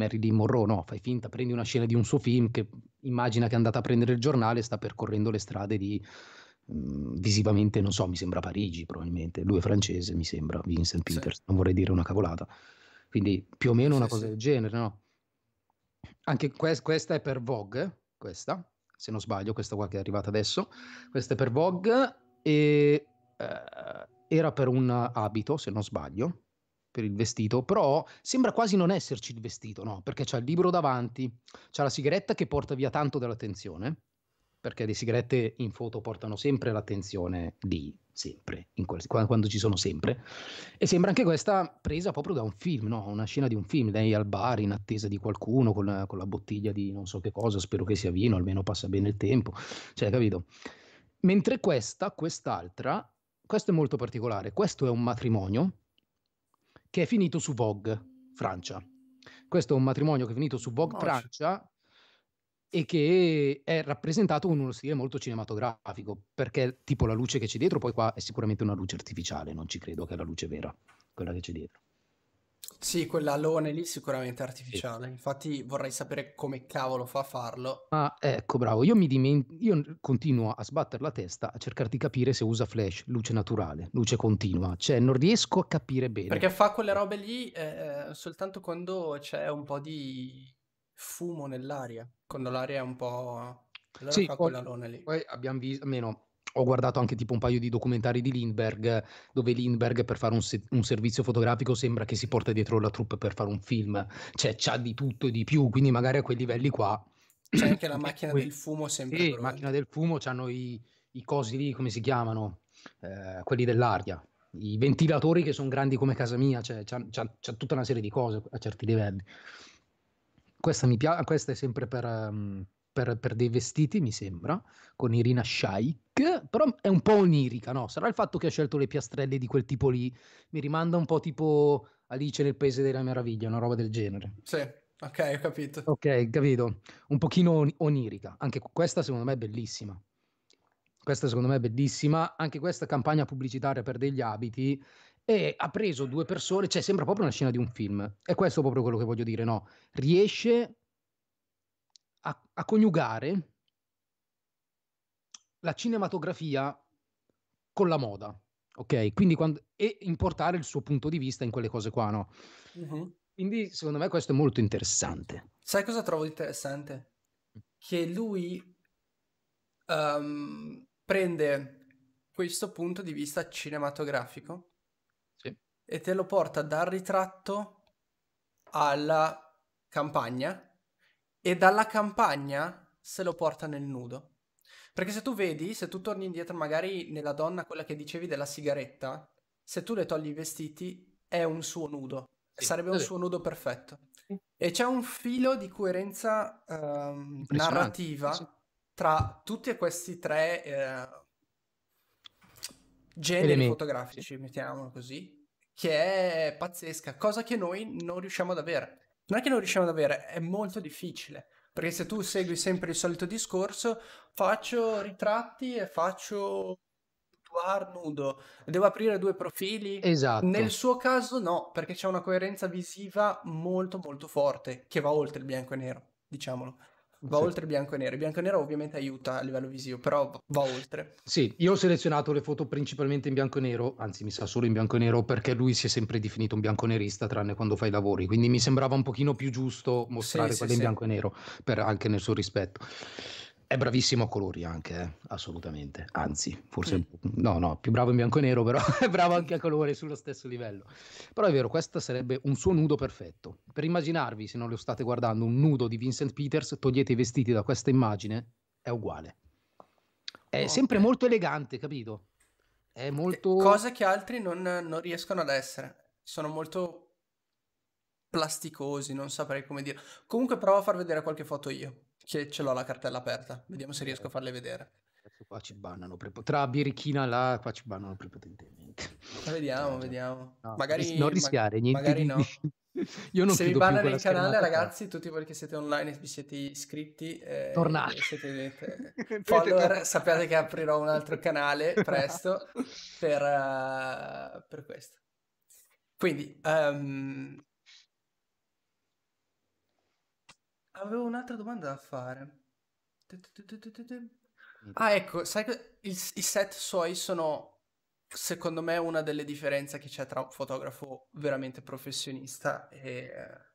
Marilyn Monroe, no, fai finta, prendi una scena di un suo film che immagina che è andata a prendere il giornale e sta percorrendo le strade di mm, visivamente, non so, mi sembra Parigi probabilmente, lui è francese, mi sembra Vincent Peters, sì. non vorrei dire una cavolata. Quindi più o meno sì, una cosa sì. del genere, no? Anche que- questa è per Vogue, questa, se non sbaglio, questa qua che è arrivata adesso, questa è per Vogue e eh, era per un abito, se non sbaglio, per il vestito, però sembra quasi non esserci il vestito, no? Perché c'è il libro davanti, c'è la sigaretta che porta via tanto dell'attenzione, perché le sigarette in foto portano sempre l'attenzione lì, sempre, quel, quando ci sono sempre. E sembra anche questa presa proprio da un film, no? Una scena di un film, lei al bar in attesa di qualcuno con con la bottiglia di non so che cosa, spero che sia vino, almeno passa bene il tempo, cioè, capito? Mentre questa, quest'altra, questo è molto particolare, questo è un matrimonio che è finito su Vogue Francia. Questo è un matrimonio che è finito su Vogue no, Francia e che è rappresentato con uno stile molto cinematografico, perché tipo la luce che c'è dietro, poi qua è sicuramente una luce artificiale, non ci credo che è la luce vera, quella che c'è dietro. Sì, quell'alone lì sicuramente artificiale. Sì. Infatti vorrei sapere come cavolo fa a farlo. Ah, ecco, bravo. Io, mi diment- io continuo a sbattere la testa a cercare di capire se usa flash, luce naturale, luce continua. Cioè, non riesco a capire bene. Perché fa quelle robe lì eh, eh soltanto quando c'è un po' di fumo nell'aria. Quando l'aria è un po'... Allora sì, fa quell'alone lì. Poi abbiamo visto, almeno ho guardato anche tipo un paio di documentari di Lindbergh, dove Lindbergh per fare un, se- un servizio fotografico sembra che si porta dietro la troupe per fare un film, cioè c'ha di tutto e di più, quindi magari a quei livelli qua... C'è anche la macchina del fumo sempre. Sì, la macchina del fumo, c'hanno i, i, cosi lì, come si chiamano? Eh, quelli dell'aria, i ventilatori che sono grandi come casa mia, cioè c'ha, c'ha, c'ha, tutta una serie di cose a certi livelli. Questa, mi pia- questa è sempre per... Um, per, per, dei vestiti, mi sembra, con Irina Shaikh, però è un po' onirica, no? Sarà il fatto che ha scelto le piastrelle di quel tipo lì, mi rimanda un po' tipo Alice nel Paese della Meraviglia, una roba del genere. Sì, ok, ho capito. Ok, capito. Un pochino onirica, anche questa secondo me è bellissima. Questa secondo me è bellissima, anche questa campagna pubblicitaria per degli abiti e ha preso due persone, cioè sembra proprio una scena di un film. E questo è proprio quello che voglio dire, no? Riesce a, a coniugare la cinematografia con la moda, ok? Quindi quando, e importare il suo punto di vista in quelle cose qua, no? Uh-huh. Quindi secondo me questo è molto interessante. Sai cosa trovo interessante? Che lui um, prende questo punto di vista cinematografico sì. e te lo porta dal ritratto alla campagna e dalla campagna se lo porta nel nudo. Perché se tu vedi, se tu torni indietro magari nella donna, quella che dicevi della sigaretta, se tu le togli i vestiti è un suo nudo, sì, sarebbe un suo nudo perfetto. E c'è un filo di coerenza um, narrativa tra tutti questi tre eh, generi Elementi. fotografici, mettiamolo così, che è pazzesca, cosa che noi non riusciamo ad avere non è che non riusciamo ad avere, è molto difficile. Perché se tu segui sempre il solito discorso, faccio ritratti e faccio boudoir nudo, devo aprire due profili. Esatto. Nel suo caso no, perché c'è una coerenza visiva molto molto forte che va oltre il bianco e nero, diciamolo va sì. oltre bianco e nero. bianco e nero ovviamente aiuta a livello visivo, però va oltre. Sì, io ho selezionato le foto principalmente in bianco e nero, anzi mi sa solo in bianco e nero perché lui si è sempre definito un bianconerista tranne quando fa i lavori, quindi mi sembrava un pochino più giusto mostrare sì, quelle sì, in bianco e nero per, anche nel suo rispetto. È bravissimo a colori anche, eh? assolutamente. Anzi, forse mm. no, no, più bravo in bianco e nero, però è bravo anche a colori sullo stesso livello. Però è vero, questo sarebbe un suo nudo perfetto. Per immaginarvi, se non lo state guardando, un nudo di Vincent Peters, togliete i vestiti da questa immagine, è uguale. È oh, sempre molto elegante, capito? È eh, molto... Cosa che altri non, non riescono ad essere. Sono molto plasticosi, non saprei come dire. Comunque provo a far vedere qualche foto io. Ce, ce l'ho la cartella aperta, vediamo se riesco a farle vedere. Adesso qua ci bannano, prepo- tra birichina là, qua ci bannano prepotentemente. Ma vediamo, cioè, vediamo. No, magari, non rischiare, ma- niente magari di... Io non se vi bannano il canale, ragazzi, tutti voi che siete online e vi siete iscritti, eh, tornate. Siete, eh, follower, sappiate che aprirò un altro canale presto per, uh, per questo. Quindi, um, Avevo un'altra domanda da fare. Mm. Ah, ecco, sai che il- i set suoi sono, secondo me, una delle differenze che c'è tra un fotografo veramente professionista e... Eh,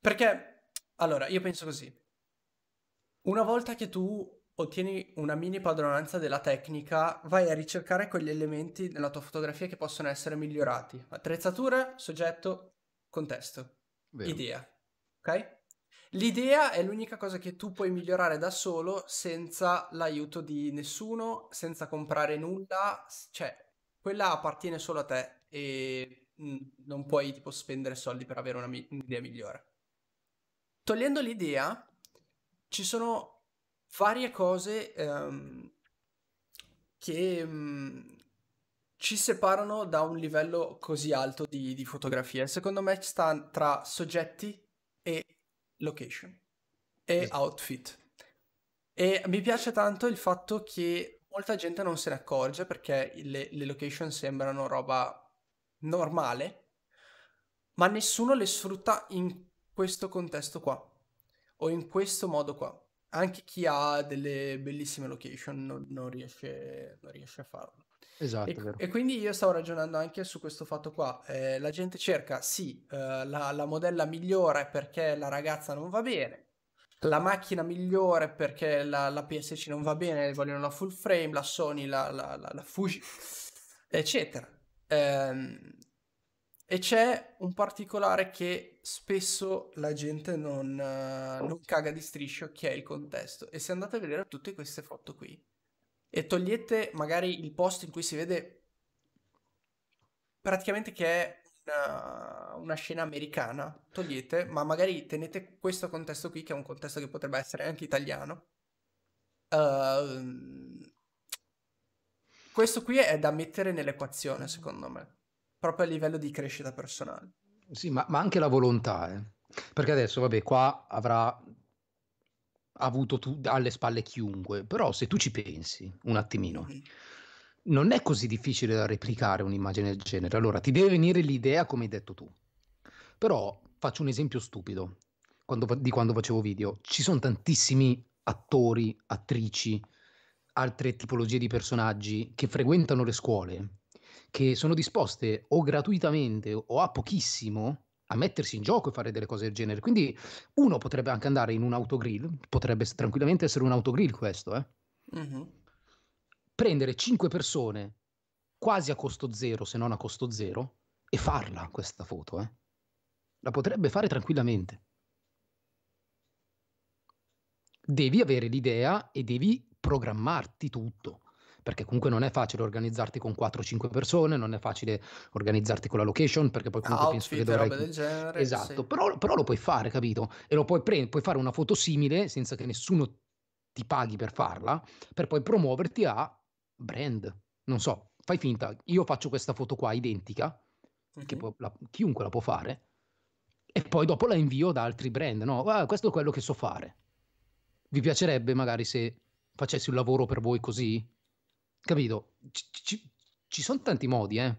perché, allora, io penso così. Una volta che tu ottieni una mini padronanza della tecnica, vai a ricercare quegli elementi nella tua fotografia che possono essere migliorati. Attrezzatura, soggetto, contesto, Vero. idea. Ok? L'idea è l'unica cosa che tu puoi migliorare da solo senza l'aiuto di nessuno, senza comprare nulla, cioè quella appartiene solo a te e mhmm, non puoi tipo spendere soldi per avere mi- un'idea migliore. Togliendo l'idea, ci sono varie cose ehm, che mh, mhmm, ci separano da un livello così alto di, di fotografia. Secondo me sta tra soggetti e location e esatto. outfit. E mi piace tanto il fatto che molta gente non se ne accorge perché le, le location sembrano roba normale, ma nessuno le sfrutta in questo contesto qua o in questo modo qua. Anche chi ha delle bellissime location non, non, riesce, non riesce a farlo. Esatto. E, e, quindi io stavo ragionando anche su questo fatto qua. Eh, la gente cerca, sì, eh, la, la, modella migliore perché la ragazza non va bene, la macchina migliore perché la, la PSC non va bene, vogliono la full frame, la Sony, la, la Fuji, eccetera. Eh, e c'è un particolare che spesso la gente non, eh, non caga di striscio, che è il contesto. E se andate a vedere tutte queste foto qui, e togliete magari il post in cui si vede praticamente che è una, una, scena americana, togliete, ma magari tenete questo contesto qui, che è un contesto che potrebbe essere anche italiano. Uh, questo qui è da mettere nell'equazione, secondo me, proprio a livello di crescita personale. Sì, ma, ma anche la volontà, eh. perché adesso, vabbè, qua avrà avuto tu alle spalle chiunque, però se tu ci pensi un attimino, non è così difficile da replicare un'immagine del genere. Allora, ti deve venire l'idea come hai detto tu. Però faccio un esempio stupido quando, di quando facevo video. Ci sono tantissimi attori, attrici, altre tipologie di personaggi che frequentano le scuole, che sono disposte o gratuitamente o a pochissimo a mettersi in gioco e fare delle cose del genere. Quindi uno potrebbe anche andare in un autogrill, potrebbe tranquillamente essere un autogrill questo, eh? mm-hmm. prendere cinque persone quasi a costo zero, se non a costo zero, e farla questa foto. Eh? La potrebbe fare tranquillamente. Devi avere l'idea e devi programmarti tutto perché comunque non è facile organizzarti con 4-5 persone, non è facile organizzarti con la location, perché poi comunque Outfit, penso che dovrai... roba del genere. Esatto, sì. però, però, lo puoi fare, capito? E lo puoi, pre- puoi fare una foto simile senza che nessuno ti paghi per farla, per poi promuoverti a brand. Non so, fai finta, io faccio questa foto qua identica, mm-hmm. che mhm. può, la, chiunque la può fare, e poi dopo la invio da altri brand. No, ah, questo è quello che so fare. Vi piacerebbe magari se facessi un lavoro per voi così? capito? Ci, ci, ci sono tanti modi, eh.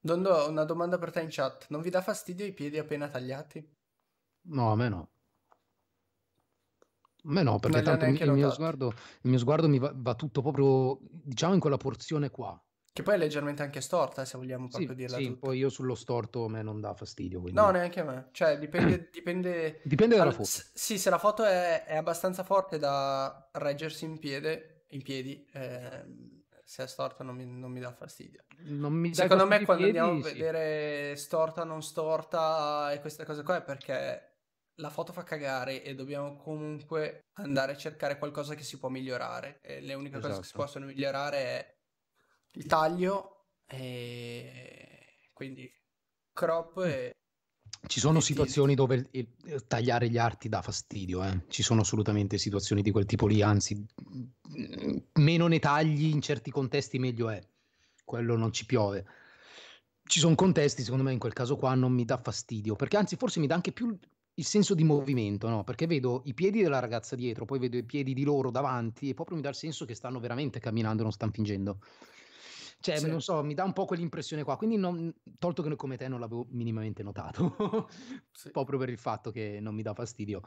Dondo, ho una domanda per te in chat. Non vi dà fastidio i piedi appena tagliati? No, a me no. A me no, perché tanto il, mio sguardo, il, mio sguardo, mi va, va, tutto proprio, diciamo, in quella porzione qua. Che poi è leggermente anche storta, se vogliamo proprio dirla sì, tutta. poi io sullo storto a me non dà fastidio, quindi... No, neanche a me. Cioè, dipende... dipende... dipende dalla foto. S- sì, se la foto è, è abbastanza forte da reggersi in piede, in piedi, eh, se è storta non mi, non mi dà fastidio. Mi Secondo me quando piedi, andiamo a vedere storta, non storta e queste cose qua è perché la foto fa cagare e dobbiamo comunque andare a cercare qualcosa che si può migliorare. E le uniche esatto. cose che si esatto. possono migliorare è il taglio e quindi crop e... Ci sono situazioni dove tagliare gli arti dà fastidio, eh? ci sono assolutamente situazioni di quel tipo lì, anzi Mm, meno ne tagli in certi contesti meglio è, quello non ci piove. Ci sono contesti, secondo me in quel caso qua non mi dà fastidio, perché anzi forse mi dà anche più il senso di movimento, no? Perché vedo i piedi della ragazza dietro, poi vedo i piedi di loro davanti e proprio mi dà il senso che stanno veramente camminando, non stanno fingendo. Cioè, sì. non so, mi dà un po' quell'impressione qua, quindi non, tolto che come te non l'avevo minimamente notato, sì. proprio per il fatto che non mi dà fastidio.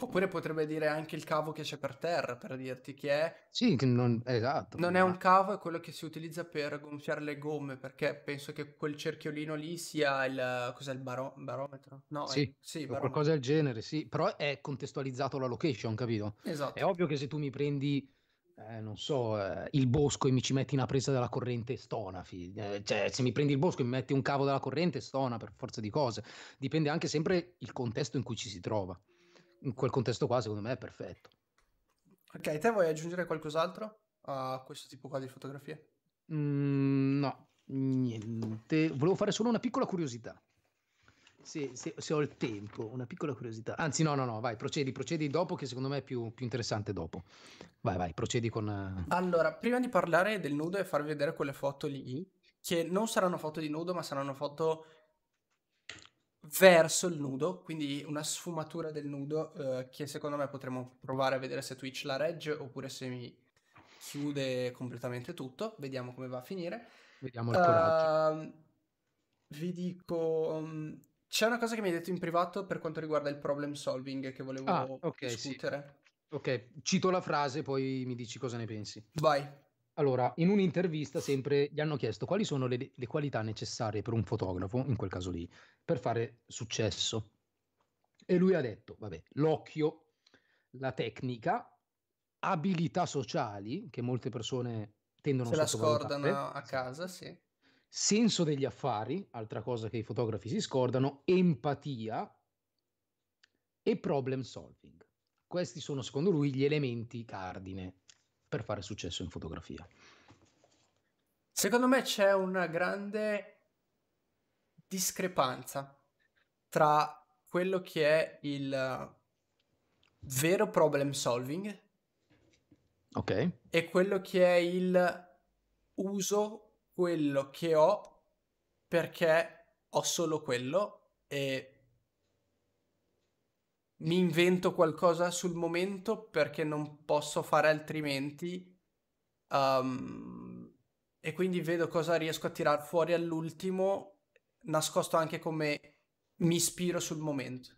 Oppure potrebbe dire anche il cavo che c'è per terra, per dirti che è... Sì, non, esatto. Non è un cavo, è quello che si utilizza per gonfiare le gomme, perché penso che quel cerchiolino lì sia il... cos'è il baro- barometro? No, sì, è, sì barometro. qualcosa del genere, sì, però è contestualizzato la location, capito? Esatto. È ovvio che se tu mi prendi, eh, non so, eh, il bosco e mi ci metti una presa della corrente, stona, eh, cioè se mi prendi il bosco e mi metti un cavo della corrente, stona per forza di cose. Dipende anche sempre il contesto in cui ci si trova in quel contesto qua secondo me è perfetto. Ok, te vuoi aggiungere qualcos'altro a questo tipo qua di fotografie? Mm, no, niente. Volevo fare solo una piccola curiosità. Se, se, se, ho il tempo, una piccola curiosità. Anzi, no, no, no, vai, procedi, procedi dopo, che secondo me è più, più interessante dopo. Vai, vai, procedi con... Eh, allora, prima di parlare del nudo e farvi vedere quelle foto lì, che non saranno foto di nudo, ma saranno foto verso il nudo, quindi una sfumatura del nudo eh, che secondo me potremmo provare a vedere se Twitch la regge oppure se mi chiude completamente tutto, vediamo come va a finire. Vediamo il uh, coraggio. Ehm, vi dico, um, c'è una cosa che mi hai detto in privato per quanto riguarda il problem solving che volevo ah, okay, discutere. Sì. Ok, cito la frase, poi mi dici cosa ne pensi. Vai. Allora, in un'intervista sempre gli hanno chiesto quali sono le, le, qualità necessarie per un fotografo, in quel caso lì, per fare successo. E lui ha detto, vabbè, l'occhio, la tecnica, abilità sociali, che molte persone tendono a sottovalutare. Se la scordano a casa, sì. Senso degli affari, altra cosa che i fotografi si scordano, empatia e problem solving. Questi sono, secondo lui, gli elementi cardine per fare successo in fotografia. Secondo me c'è una grande discrepanza tra quello che è il eh, vero problem solving okay. e quello che è il uso quello che ho perché ho solo quello e mi invento qualcosa sul momento perché non posso fare altrimenti. Um, e quindi vedo cosa riesco a tirar fuori all'ultimo, nascosto anche come mi ispiro sul momento.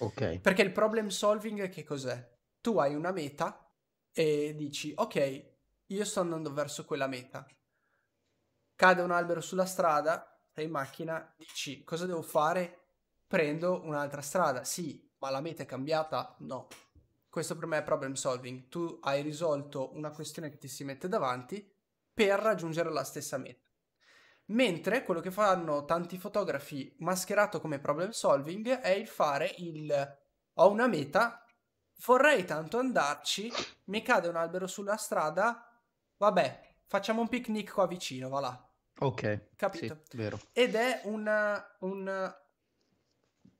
Ok. Perché il problem solving che cos'è? Tu hai una meta e dici, ok, io sto andando verso quella meta. Cade un albero sulla strada, sei in macchina, dici cosa devo fare? prendo un'altra strada. Sì, ma la meta è cambiata? No. Questo per me è problem solving. Tu hai risolto una questione che ti si mette davanti per raggiungere la stessa meta. Mentre quello che fanno tanti fotografi mascherato come problem solving è il fare il ho una meta, vorrei tanto andarci, mi cade un albero sulla strada, vabbè, facciamo un picnic qua vicino, va là. Ok. Capito? Sì, vero. Ed è una, una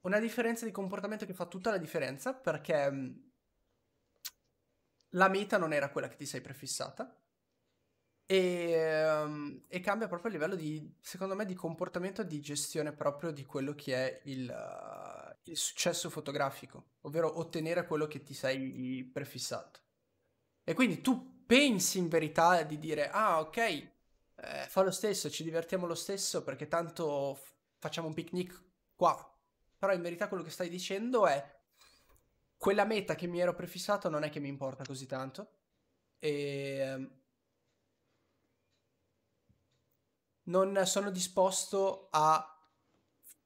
una differenza di comportamento che fa tutta la differenza perché mm, la meta non era quella che ti sei prefissata e, mm, e, cambia proprio il livello di, secondo me, di comportamento e di gestione proprio di quello che è il, uh, il successo fotografico, ovvero ottenere quello che ti sei prefissato. E quindi tu pensi in verità di dire, ah ok, eh, fa lo stesso, ci divertiamo lo stesso perché tanto facciamo un picnic qua, però in verità quello che stai dicendo è quella meta che mi ero prefissato non è che mi importa così tanto. E ehm, non sono disposto a,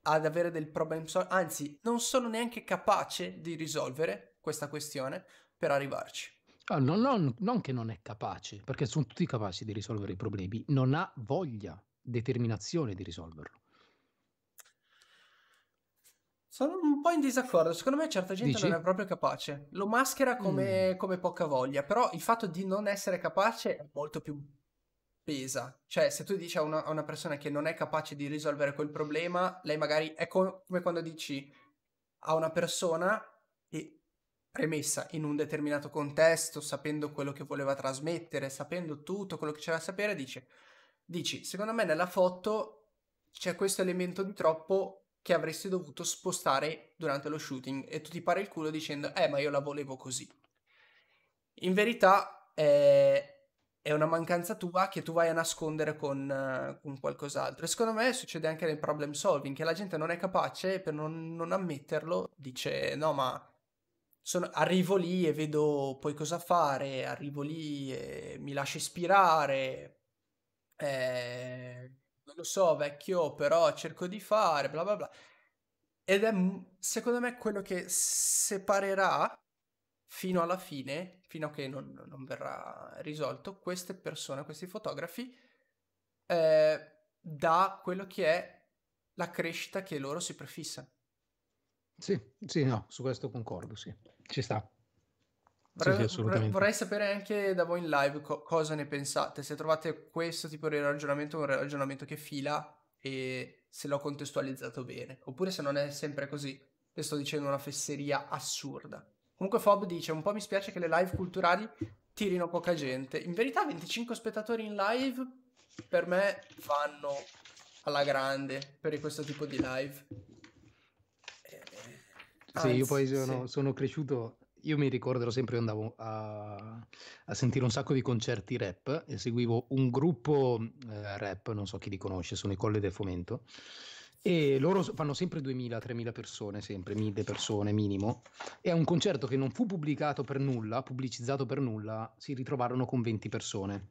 ad avere del problem solving, anzi non sono neanche capace di risolvere questa questione per arrivarci. Oh, ah, non, non, non che non è capace, perché sono tutti capaci di risolvere i problemi, non ha voglia, determinazione di risolverlo. Sono un po' in disaccordo, secondo me certa gente Dici? non è proprio capace, lo maschera come, mm. come, poca voglia, però il fatto di non essere capace è molto più pesa, cioè se tu dici a una, a una persona che non è capace di risolvere quel problema, lei magari è co- come quando dici a una persona che premessa in un determinato contesto, sapendo quello che voleva trasmettere, sapendo tutto quello che c'era da sapere, dice, dici secondo me nella foto c'è questo elemento di troppo che avresti dovuto spostare durante lo shooting e tu ti pare il culo dicendo eh ma io la volevo così. In verità eh, è una mancanza tua che tu vai a nascondere con, eh, con, qualcos'altro. E secondo me succede anche nel problem solving, che la gente non è capace per non, non, ammetterlo dice no ma sono, arrivo lì e vedo poi cosa fare, arrivo lì e mi lascio ispirare. Eh, non lo so, vecchio, però cerco di fare, bla bla bla. Ed è secondo me quello che separerà fino alla fine, fino a che non, non verrà risolto, queste persone, questi fotografi, eh, da quello che è la crescita che loro si prefissano. Sì, sì, no, su questo concordo, sì, ci sta. Vorrei, sì, vorrei, vorrei, sapere anche da voi in live co- cosa ne pensate, se trovate questo tipo di ragionamento un ragionamento che fila e se l'ho contestualizzato bene, oppure se non è sempre così, le sto dicendo una fesseria assurda. Comunque Fob dice, un po' mi spiace che le live culturali tirino poca gente, in verità 25 spettatori in live per me vanno alla grande per questo tipo di live. anzi, eh, sì, io poi sono, sì. sono cresciuto io mi ricorderò sempre, io andavo a, a, sentire un sacco di concerti rap e seguivo un gruppo eh, rap, non so chi li conosce, sono i Colle del Fomento. E loro fanno sempre 2000-3000 persone, sempre 1000 persone minimo. E a un concerto che non fu pubblicato per nulla, pubblicizzato per nulla, si ritrovarono con 20 persone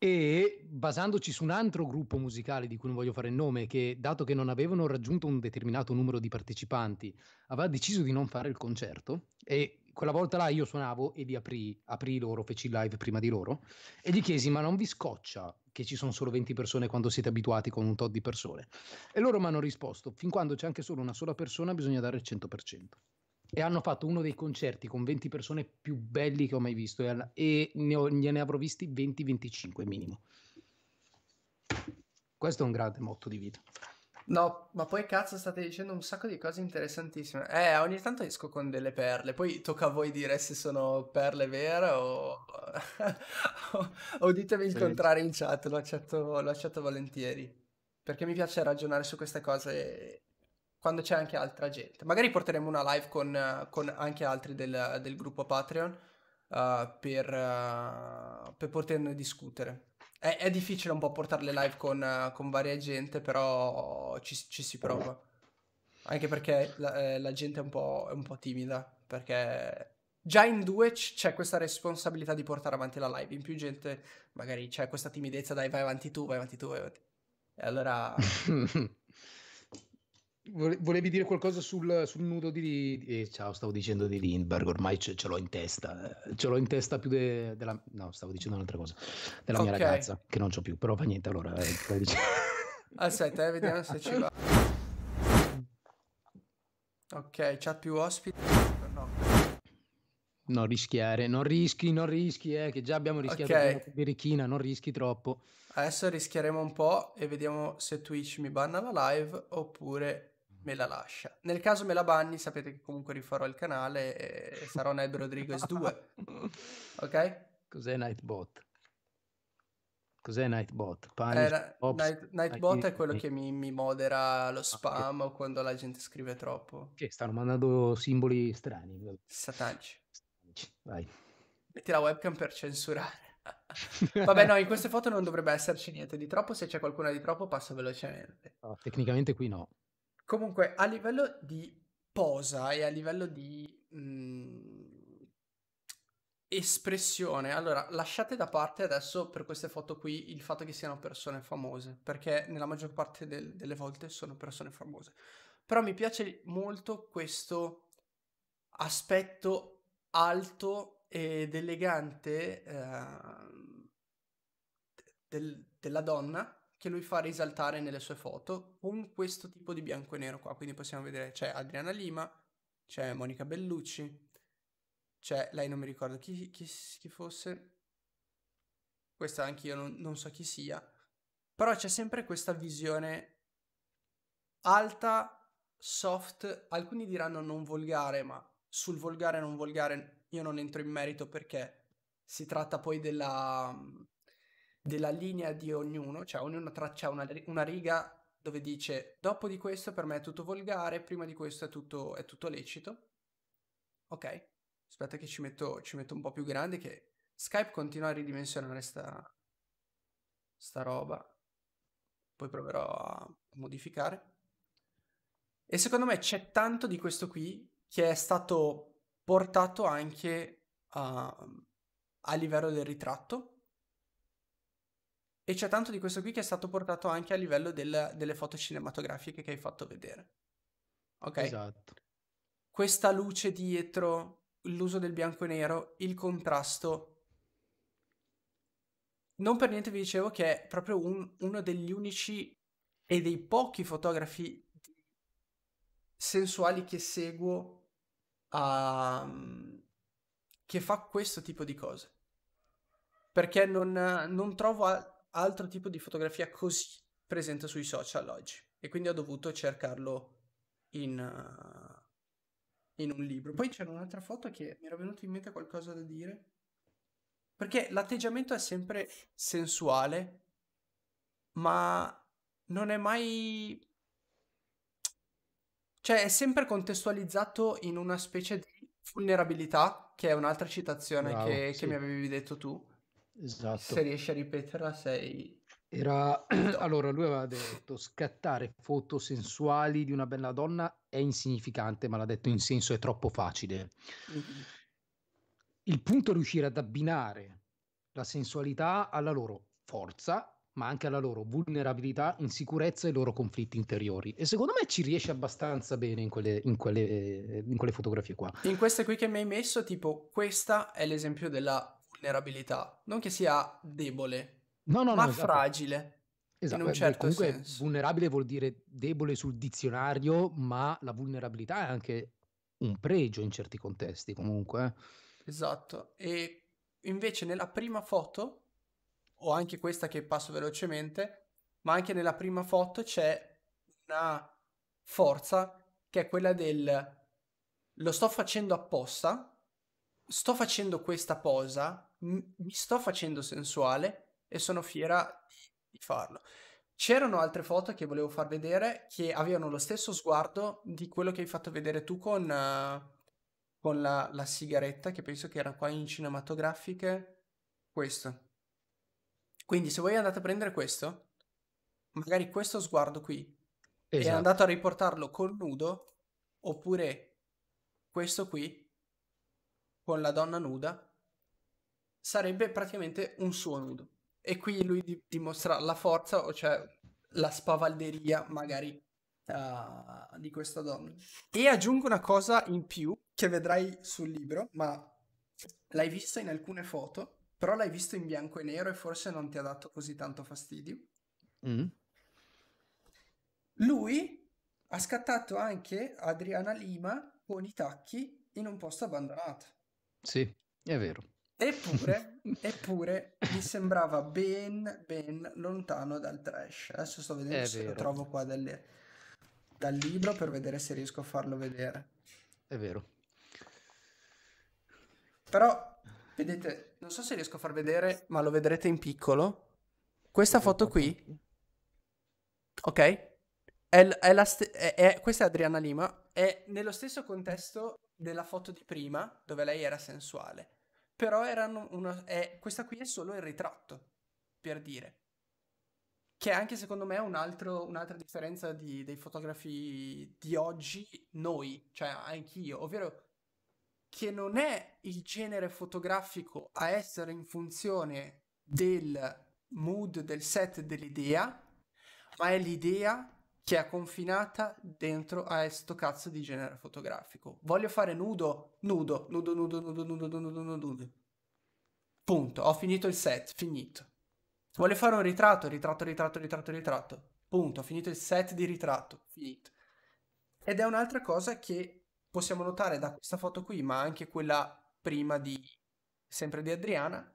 e basandoci su un altro gruppo musicale di cui non voglio fare il nome, che dato che non avevano raggiunto un determinato numero di partecipanti, aveva deciso di non fare il concerto e quella volta là io suonavo e li aprì, aprì loro, feci il live prima di loro e gli chiesi ma non vi scoccia che ci sono solo 20 persone quando siete abituati con un tot di persone? E loro mi hanno risposto fin quando c'è anche solo una sola persona bisogna dare il 100% e hanno fatto uno dei concerti con 20 persone più belli che ho mai visto e, e ne, ho, ne avrò visti 20-25 minimo. Questo è un grande motto di vita. No, ma poi cazzo state dicendo un sacco di cose interessantissime. Eh, ogni tanto esco con delle perle, poi tocca a voi dire se sono perle vere o, o, o ditemi il sì. contrario in chat, lo accetto, lo accetto volentieri. Perché mi piace ragionare su queste cose quando c'è anche altra gente. Magari porteremo una live con, con anche altri del, del gruppo Patreon uh, per, uh, per, poterne discutere. È, è, difficile un po' portare le live con, uh, con varia gente, però ci, ci, si prova. Anche perché la, eh, la gente è un, è un, po', timida, perché già in due c'è questa responsabilità di portare avanti la live. In più gente magari c'è questa timidezza, dai vai avanti tu, vai avanti tu, vai avanti. E allora... Volevi dire qualcosa sul, sul nudo di, eh, Ciao, stavo dicendo di Lindbergh, ormai ce, ce l'ho in testa. Eh, ce l'ho in testa più de, della... No, stavo dicendo un'altra cosa. Della okay. mia ragazza, che non c'ho più, però fa niente, allora... Eh, Aspetta, eh, vediamo se ci va. Ok, c'ha più ospiti? No. Non rischiare, non rischi, non rischi, eh, che già abbiamo rischiato okay. di birichina, non rischi troppo. Adesso rischieremo un po' e vediamo se Twitch mi banna la live oppure me la lascia. Nel caso me la banni, sapete che comunque rifarò il canale e sarò Ned Rodriguez 2. ok? Cos'è Nightbot? Cos'è Nightbot? Punish, eh, Ops, Night, Nightbot Night... è quello che mi, mi modera lo ah, spam ah, o quando la gente scrive troppo. Che stanno mandando simboli strani. Satanici. Satanici, vai. Metti la webcam per censurare. Vabbè, no, in queste foto non dovrebbe esserci niente di troppo. Se c'è qualcuna di troppo, passa velocemente. No, tecnicamente qui no. Comunque, a livello di posa e a livello di mh, mm, espressione, allora lasciate da parte adesso per queste foto qui il fatto che siano persone famose, perché nella maggior parte del, delle volte sono persone famose. Però mi piace molto questo aspetto alto ed elegante eh, del, della donna che lui fa risaltare nelle sue foto con questo tipo di bianco e nero qua. Quindi possiamo vedere c'è Adriana Lima, c'è Monica Bellucci, c'è lei non mi ricordo chi, chi, chi fosse, questa anch'io non, non so chi sia, però c'è sempre questa visione alta, soft, alcuni diranno non volgare, ma sul volgare non volgare io non entro in merito perché si tratta poi della della linea di ognuno, cioè ognuno traccia una, una, riga dove dice dopo di questo per me è tutto volgare, prima di questo è tutto, è tutto lecito. Ok, aspetta che ci metto, ci metto, un po' più grande che Skype continua a ridimensionare sta, sta roba. Poi proverò a modificare. E secondo me c'è tanto di questo qui che è stato portato anche a, a livello del ritratto e c'è tanto di questo qui che è stato portato anche a livello del, delle foto cinematografiche che hai fatto vedere. Ok? Esatto. Questa luce dietro, l'uso del bianco e nero, il contrasto. Non per niente vi dicevo che è proprio un, uno degli unici e dei pochi fotografi sensuali che seguo uh, che fa questo tipo di cose. Perché non, non trovo... A altro tipo di fotografia così presente sui social oggi e quindi ho dovuto cercarlo in, uh, in un libro. Poi c'era un'altra foto che mi era venuto in mente qualcosa da dire. Perché l'atteggiamento è sempre sensuale, ma non è mai... Cioè è sempre contestualizzato in una specie di vulnerabilità, che è un'altra citazione Bravo, che, sì. che mi avevi detto tu. Esatto. Se riesci a ripeterla sei... Era... allora, lui aveva detto scattare foto sensuali di una bella donna è insignificante, ma l'ha detto in senso è troppo facile. Mm-hmm. Il punto è riuscire ad abbinare la sensualità alla loro forza ma anche alla loro vulnerabilità, insicurezza e i loro conflitti interiori. E secondo me ci riesce abbastanza bene in quelle, in, quelle, in quelle, fotografie qua. In queste qui che mi hai messo, tipo questa è l'esempio della vulnerabilità. Non che sia debole, no, no, ma esatto. fragile. Esatto, in un certo comunque senso. vulnerabile vuol dire debole sul dizionario, ma la vulnerabilità è anche un pregio in certi contesti comunque. Eh. Esatto, e invece nella prima foto, o anche questa che passo velocemente, ma anche nella prima foto c'è una forza che è quella del lo sto facendo apposta, sto facendo questa posa mi sto facendo sensuale e sono fiera di farlo. C'erano altre foto che volevo far vedere che avevano lo stesso sguardo di quello che hai fatto vedere tu con, uh, con la, la, sigaretta, che penso che era qua in cinematografiche. Questo. Quindi se voi andate a prendere questo, magari questo sguardo qui, esatto. e andate a riportarlo col nudo, oppure questo qui, con la donna nuda, sarebbe praticamente un suo nudo. E qui lui di- dimostra la forza, o cioè la spavalderia magari uh, di questa donna. E aggiungo una cosa in più che vedrai sul libro, ma l'hai vista in alcune foto, però l'hai visto in bianco e nero e forse non ti ha dato così tanto fastidio. Mm. Lui ha scattato anche Adriana Lima con i tacchi in un posto abbandonato. Sì, è vero. Eppure, eppure mi sembrava ben, ben lontano dal trash. Adesso sto vedendo È se vero. lo trovo qua dalle, dal libro per vedere se riesco a farlo vedere. È vero. Però, vedete, non so se riesco a far vedere, ma lo vedrete in piccolo. Questa foto qui, ok? È, è la st- è, è, questa è Adriana Lima, è nello stesso contesto della foto di prima, dove lei era sensuale. Però erano una... È... Eh, questa qui è solo il ritratto, per dire. Che anche secondo me è un altro, un'altra differenza di, dei fotografi di oggi, noi, cioè anch'io, ovvero che non è il genere fotografico a essere in funzione del mood, del set, dell'idea, ma è l'idea che è confinata dentro a sto cazzo di genere fotografico. Voglio fare nudo, nudo, nudo, nudo, nudo, nudo, nudo, nudo, nudo. Punto. Ho finito il set, finito. Voglio fare un ritratto, ritratto, ritratto, ritratto, ritratto. Punto. Ho finito il set di ritratto, finito. Ed è un'altra cosa che possiamo notare da questa foto qui, ma anche quella prima di sempre di Adriana,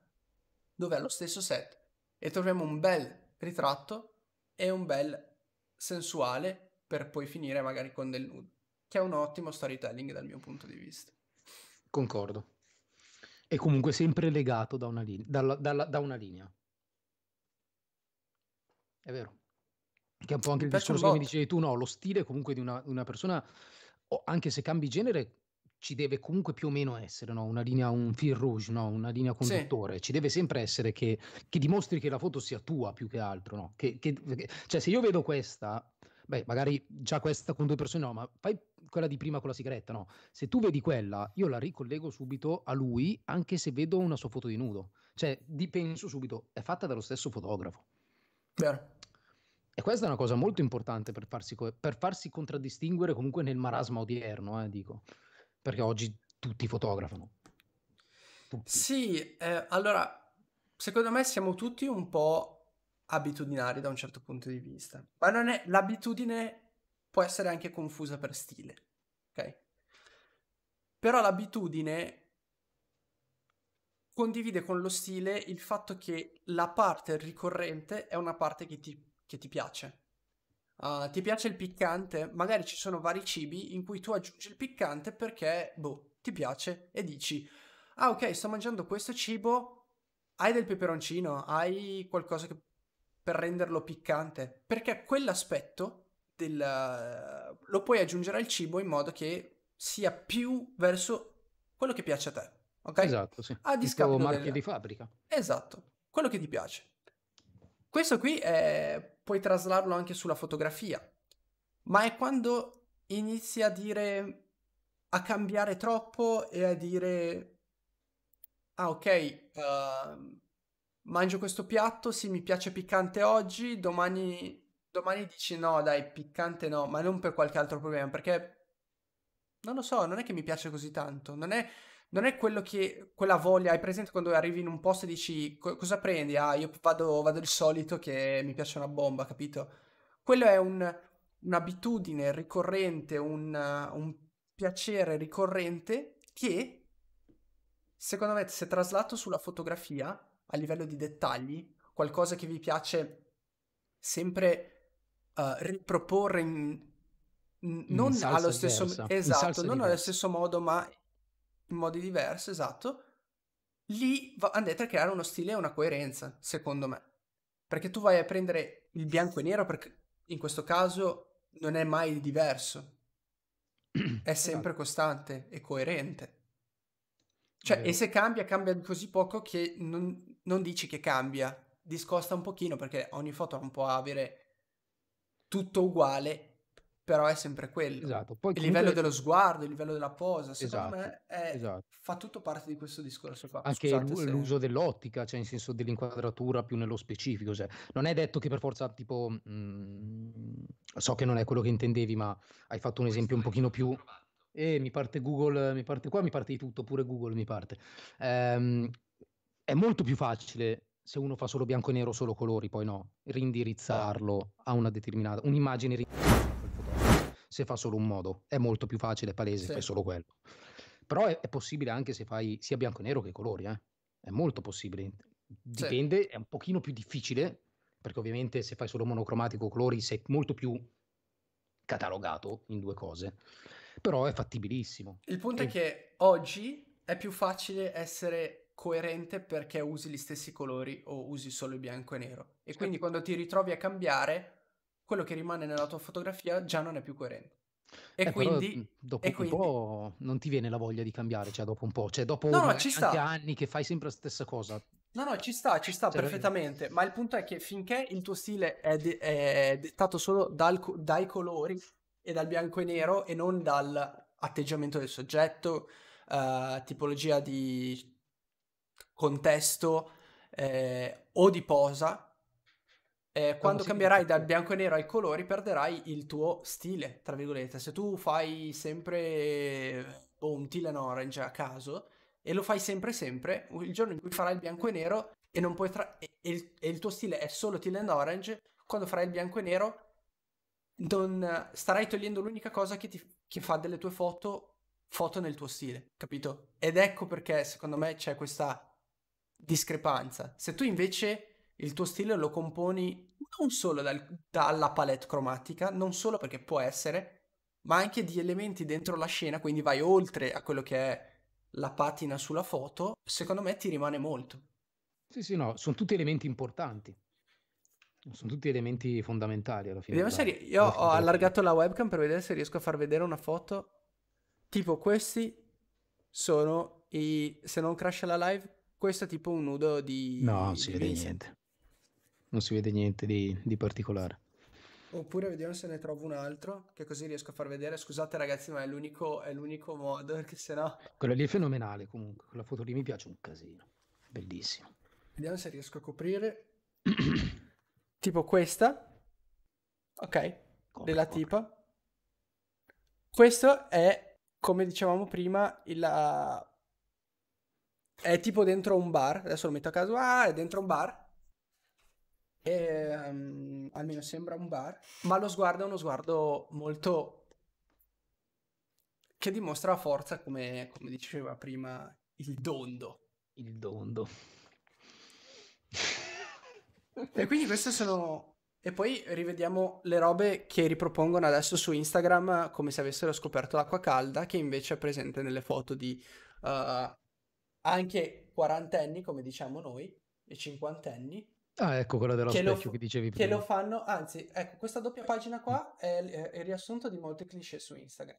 dove è lo stesso set e troviamo un bel ritratto e un bel sensuale per poi finire magari con del nudo, che è un ottimo storytelling dal mio punto di vista. Concordo. È comunque sempre legato da una, line- dalla, dalla, da una linea. È vero. Che è un po' anche il discorso che mi dicevi tu, no, lo stile comunque di una, una persona, anche se cambi genere, ci deve comunque più o meno essere no? una linea, un fil rouge, no? una linea conduttore. Sì. Ci deve sempre essere che, che, dimostri che la foto sia tua più che altro. No? Che, che, cioè, se io vedo questa, beh, magari già questa con due persone, no, ma fai quella di prima con la sigaretta, no? Se tu vedi quella, io la ricollego subito a lui, anche se vedo una sua foto di nudo. Cioè, di penso subito, è fatta dallo stesso fotografo. Vero. E questa è una cosa molto importante per farsi, per farsi contraddistinguere comunque nel marasma odierno, eh, dico perché oggi tutti fotografano. Tutti. Sì, eh, allora, secondo me siamo tutti un po' abitudinari da un certo punto di vista, ma non è, l'abitudine può essere anche confusa per stile, ok? Però l'abitudine condivide con lo stile il fatto che la parte ricorrente è una parte che ti, che ti piace. Uh, ti piace il piccante? Magari ci sono vari cibi in cui tu aggiungi il piccante perché, boh, ti piace e dici, ah ok, sto mangiando questo cibo, hai del peperoncino, hai qualcosa che... per renderlo piccante, perché quell'aspetto del... lo puoi aggiungere al cibo in modo che sia più verso quello che piace a te. Ok? Esatto, sì. A discapito marchio del... di fabbrica. Esatto, quello che ti piace. Questo qui è puoi traslarlo anche sulla fotografia, ma è quando inizi a dire, a cambiare troppo e a dire, ah ok, uh, mangio questo piatto, sì mi piace piccante oggi, domani, domani dici no dai piccante no, ma non per qualche altro problema, perché non lo so, non è che mi piace così tanto, non è non è quello che quella voglia, hai presente quando arrivi in un posto e dici co- cosa prendi? Ah, io vado, vado il solito che mi piace una bomba, capito? Quello è un, un'abitudine ricorrente, un, un piacere ricorrente che secondo me se traslato sulla fotografia a livello di dettagli, qualcosa che vi piace sempre uh, riproporre in, n- esatto, non allo stesso esatto, non allo stesso modo, ma in modi diversi, esatto, lì va- andate a creare uno stile e una coerenza, secondo me. Perché tu vai a prendere il bianco e nero, perché in questo caso non è mai diverso, è sempre esatto. costante e coerente. Cioè, e se cambia, cambia così poco che non, non, dici che cambia, discosta un pochino perché ogni foto non può avere tutto uguale però è sempre quello. Esatto. Poi, il livello dello sguardo, il livello della posa, secondo esatto, me è... esatto. fa tutto parte di questo discorso qua. Anche Scusate, l'uso dell'ottica, cioè in senso dell'inquadratura più nello specifico, cioè, non è detto che per forza tipo mh, mhmm, so che non è quello che intendevi, ma hai fatto un esempio un pochino più e eh, mi parte Google, mi parte qua, mi parte di tutto, pure Google mi parte. Ehm, è molto più facile se uno fa solo bianco e nero, solo colori, poi no, rindirizzarlo a una determinata, un'immagine rindirizzata se fa solo un modo, è molto più facile, e palese, sì. fai solo quello. Però è, è, possibile anche se fai sia bianco e nero che colori, eh? è molto possibile. Dipende, sì. è un pochino più difficile, perché ovviamente se fai solo monocromatico colori sei molto più catalogato in due cose, però è fattibilissimo. Il punto e... è che oggi è più facile essere coerente perché usi gli stessi colori o usi solo il bianco e nero. E quindi quando ti ritrovi a cambiare, quello che rimane nella tua fotografia già non è più coerente. E, eh, quindi, mm, dopo e un quindi... po' non ti viene la voglia di cambiare, cioè dopo un po', cioè dopo no, no, anni che fai sempre la stessa cosa. No, no, ci sta, ci sta cioè, perfettamente, ma il punto è che finché il tuo stile è, de- è dettato solo dal, dai colori e dal bianco e nero e non dall'atteggiamento del soggetto, uh, tipologia di contesto eh, o di posa, eh, quando cambierai dal bianco e nero ai colori perderai il tuo stile, tra virgolette. Se tu fai sempre oh, un and Orange a caso e lo fai sempre sempre, il giorno in cui farai il bianco e nero e, tra- e, il, e il, tuo stile è solo and Orange, quando farai il bianco e nero non, starai togliendo l'unica cosa che, ti, che fa delle tue foto foto nel tuo stile, capito? Ed ecco perché secondo me c'è questa discrepanza. Se tu invece il tuo stile lo componi non solo dal, dalla palette cromatica, non solo perché può essere, ma anche di elementi dentro la scena, quindi vai oltre a quello che è la patina sulla foto, secondo me ti rimane molto. Sì, sì, no, sono tutti elementi importanti. Sono tutti elementi fondamentali alla fine. Vediamo se ri- io ho allargato la webcam per vedere se riesco a far vedere una foto. Tipo questi sono i... se non crash la live, questo è tipo un nudo di... No, non si vede niente non si vede niente di, di particolare. Oppure vediamo se ne trovo un altro, che così riesco a far vedere. Scusate ragazzi, ma è l'unico, è l'unico modo, perché sennò... Quella lì è fenomenale comunque, quella foto lì mi piace un casino, bellissima. Vediamo se riesco a coprire. tipo questa. Ok, come, della come. tipa. Questo è, come dicevamo prima, il... Ah, è tipo dentro un bar, adesso lo metto a caso, ah, è dentro un bar, e, um, almeno sembra un bar, ma lo sguardo è uno sguardo molto che dimostra la forza, come, come diceva prima, il dondo. Il dondo. e quindi queste sono e poi rivediamo le robe che ripropongono adesso su Instagram come se avessero scoperto l'acqua calda, che invece è presente nelle foto di uh, anche quarantenni, come diciamo noi, e cinquantenni, Ah, ecco quello dello che specchio lo, che dicevi prima. Che lo fanno, anzi, ecco, questa doppia pagina qua è, il riassunto di molti cliché su Instagram.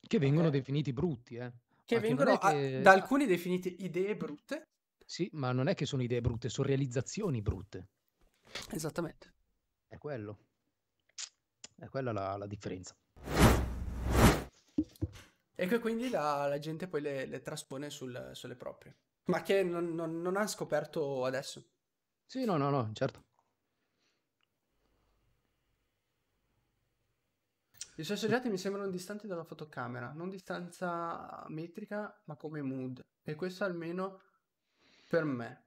Che vengono okay. definiti brutti, eh. Che ma vengono che che... A, da alcuni definiti idee brutte. Sì, ma non è che sono idee brutte, sono realizzazioni brutte. Esattamente. È quello. È quella la, la differenza. E che quindi la, la gente poi le, le traspone sul, sulle proprie. Ma che non, non, non ha scoperto adesso. Sì, no, no, no, certo. I suoi soggetti mi sembrano distanti dalla fotocamera, non distanza metrica, ma come mood. E questo almeno per me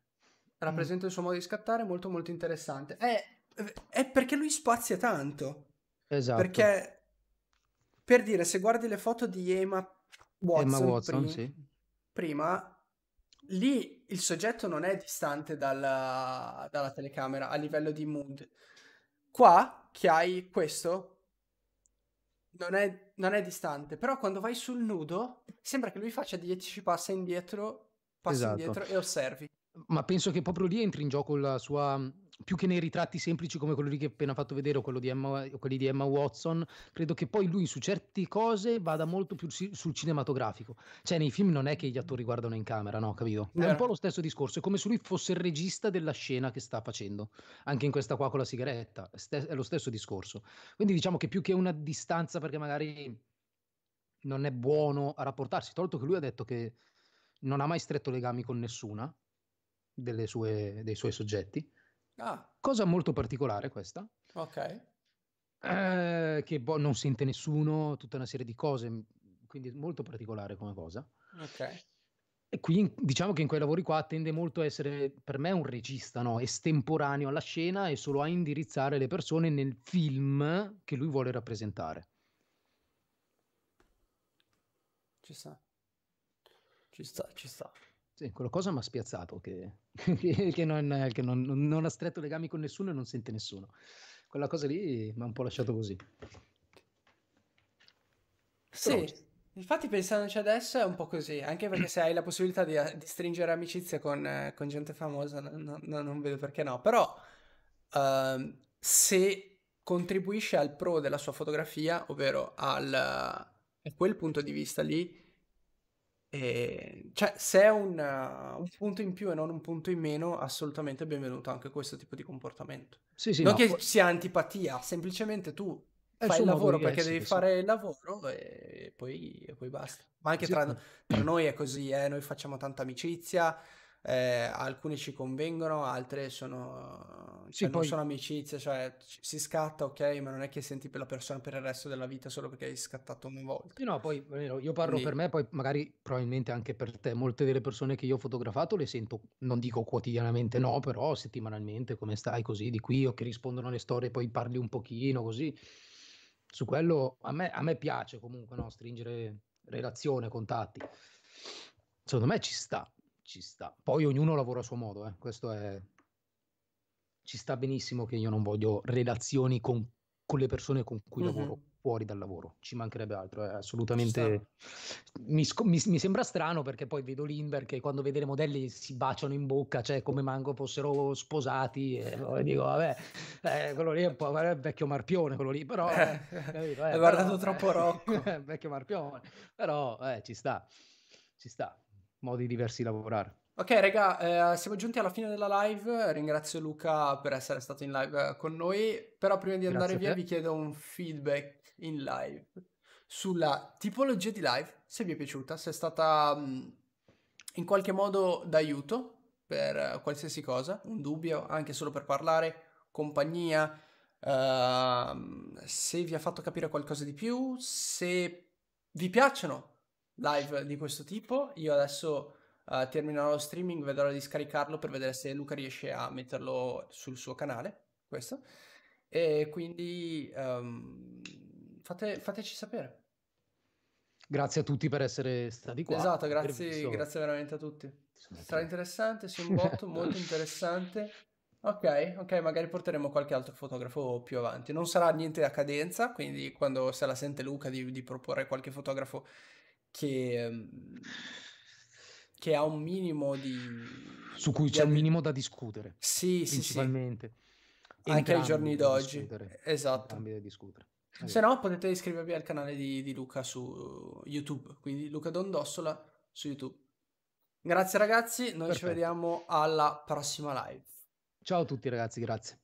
rappresenta mm. il suo modo di scattare molto molto interessante. È, eh, eh, è perché lui spazia tanto. Esatto. Perché, per dire, se guardi le foto di Emma Watson, Emma Watson prima, sì. prima lì il soggetto non è distante dalla, dalla telecamera a livello di mood. Qua che hai questo non è, non è, distante, però quando vai sul nudo sembra che lui faccia 10 passi indietro, passi esatto. indietro e osservi. Ma penso che proprio lì entri in gioco la sua più che nei ritratti semplici come quello lì che ho appena fatto vedere o, di Emma, o quelli di Emma Watson, credo che poi lui su certe cose vada molto più si, sul cinematografico. Cioè, nei film non è che gli attori guardano in camera, no? Capito? È un eh. po' lo stesso discorso, è come se lui fosse il regista della scena che sta facendo, anche in questa qua con la sigaretta, è lo stesso discorso. Quindi diciamo che più che una distanza, perché magari non è buono a rapportarsi, tolto che lui ha detto che non ha mai stretto legami con nessuna sue, dei suoi soggetti Ah. Cosa molto particolare questa. Ok. Eh, che boh, non sente nessuno, tutta una serie di cose, quindi molto particolare come cosa. Ok. E qui diciamo che in quei lavori qua tende molto a essere per me un regista no? estemporaneo alla scena e solo a indirizzare le persone nel film che lui vuole rappresentare. Ci sta, ci sta, ci sta. Sì, quella cosa mi ha spiazzato che, che, non, che non, non, ha stretto legami con nessuno e non sente nessuno. Quella cosa lì mi ha un po' lasciato così. Sì, Però... infatti pensandoci adesso è un po' così, anche perché se hai la possibilità di, di stringere amicizia con, con gente famosa no, no, non vedo perché no. Però uh, se contribuisce al pro della sua fotografia, ovvero al, a eh. quel punto di vista lì, e, ehm, cioè, se è un, uh, un, punto in più e non un punto in meno, assolutamente benvenuto anche questo tipo di comportamento. Sì, sì, non no, che sia antipatia, semplicemente tu fai il lavoro perché devi fare il lavoro e poi, e poi basta. Ma anche sì. tra, tra, noi è così, eh? noi facciamo tanta amicizia, eh, alcune ci convengono, altre sono, sì, cioè, poi... sono amicizie, cioè si scatta, ok, ma non è che senti per la persona per il resto della vita solo perché hai scattato una volta. Sì, no, poi io parlo Quindi... per me, poi magari probabilmente anche per te, molte delle persone che io ho fotografato le sento, non dico quotidianamente, no, però settimanalmente, come stai così, di qui, o che rispondono alle storie, poi parli un pochino così. Su quello a me, a me piace comunque no? stringere relazione, contatti. Secondo me ci sta, ci sta. Poi ognuno lavora a suo modo, eh. questo è... Ci sta benissimo che io non voglio relazioni con, con le persone con cui mm-hmm. lavoro fuori dal lavoro, ci mancherebbe altro, è eh, assolutamente... Mi, mi, mi, sembra strano perché poi vedo Lindbergh che quando vede le modelli si baciano in bocca, cioè come manco fossero sposati, e poi dico vabbè, eh, quello lì è un po' è vecchio marpione, quello lì, però... Eh, eh, Hai guardato troppo Rocco. vecchio marpione, però eh, ci sta, ci sta modi diversi di lavorare. Ok, raga, eh, siamo giunti alla fine della live. Ringrazio Luca per essere stato in live eh, con noi. Però prima di andare via vi chiedo un feedback in live sulla tipologia di live, se vi è piaciuta, se è stata mh, mm, in qualche modo d'aiuto per qualsiasi cosa, un dubbio, anche solo per parlare, compagnia, uh, se vi ha fatto capire qualcosa di più, se vi piacciono live di questo tipo. Io adesso uh, terminerò lo streaming, vedrò di scaricarlo per vedere se Luca riesce a metterlo sul suo canale. Questo. E quindi um, fate, fateci sapere. Grazie a tutti per essere stati qua. Esatto, grazie, grazie veramente a tutti. Sarà interessante, sì, un botto molto interessante. Ok, ok, magari porteremo qualche altro fotografo più avanti. Non sarà niente a cadenza, quindi quando se la sente Luca di, di proporre qualche fotografo che, mhmm, che ha un minimo di... Su cui di... c'è un minimo da discutere. Sì, principalmente. Sì, sì. Anche ai giorni d'oggi. Esatto. da discutere. Se no potete iscrivervi al canale di, di Luca su YouTube, quindi Luca Dondossola su YouTube. Grazie ragazzi, noi Perfetto. ci vediamo alla prossima live. Ciao a tutti ragazzi, grazie.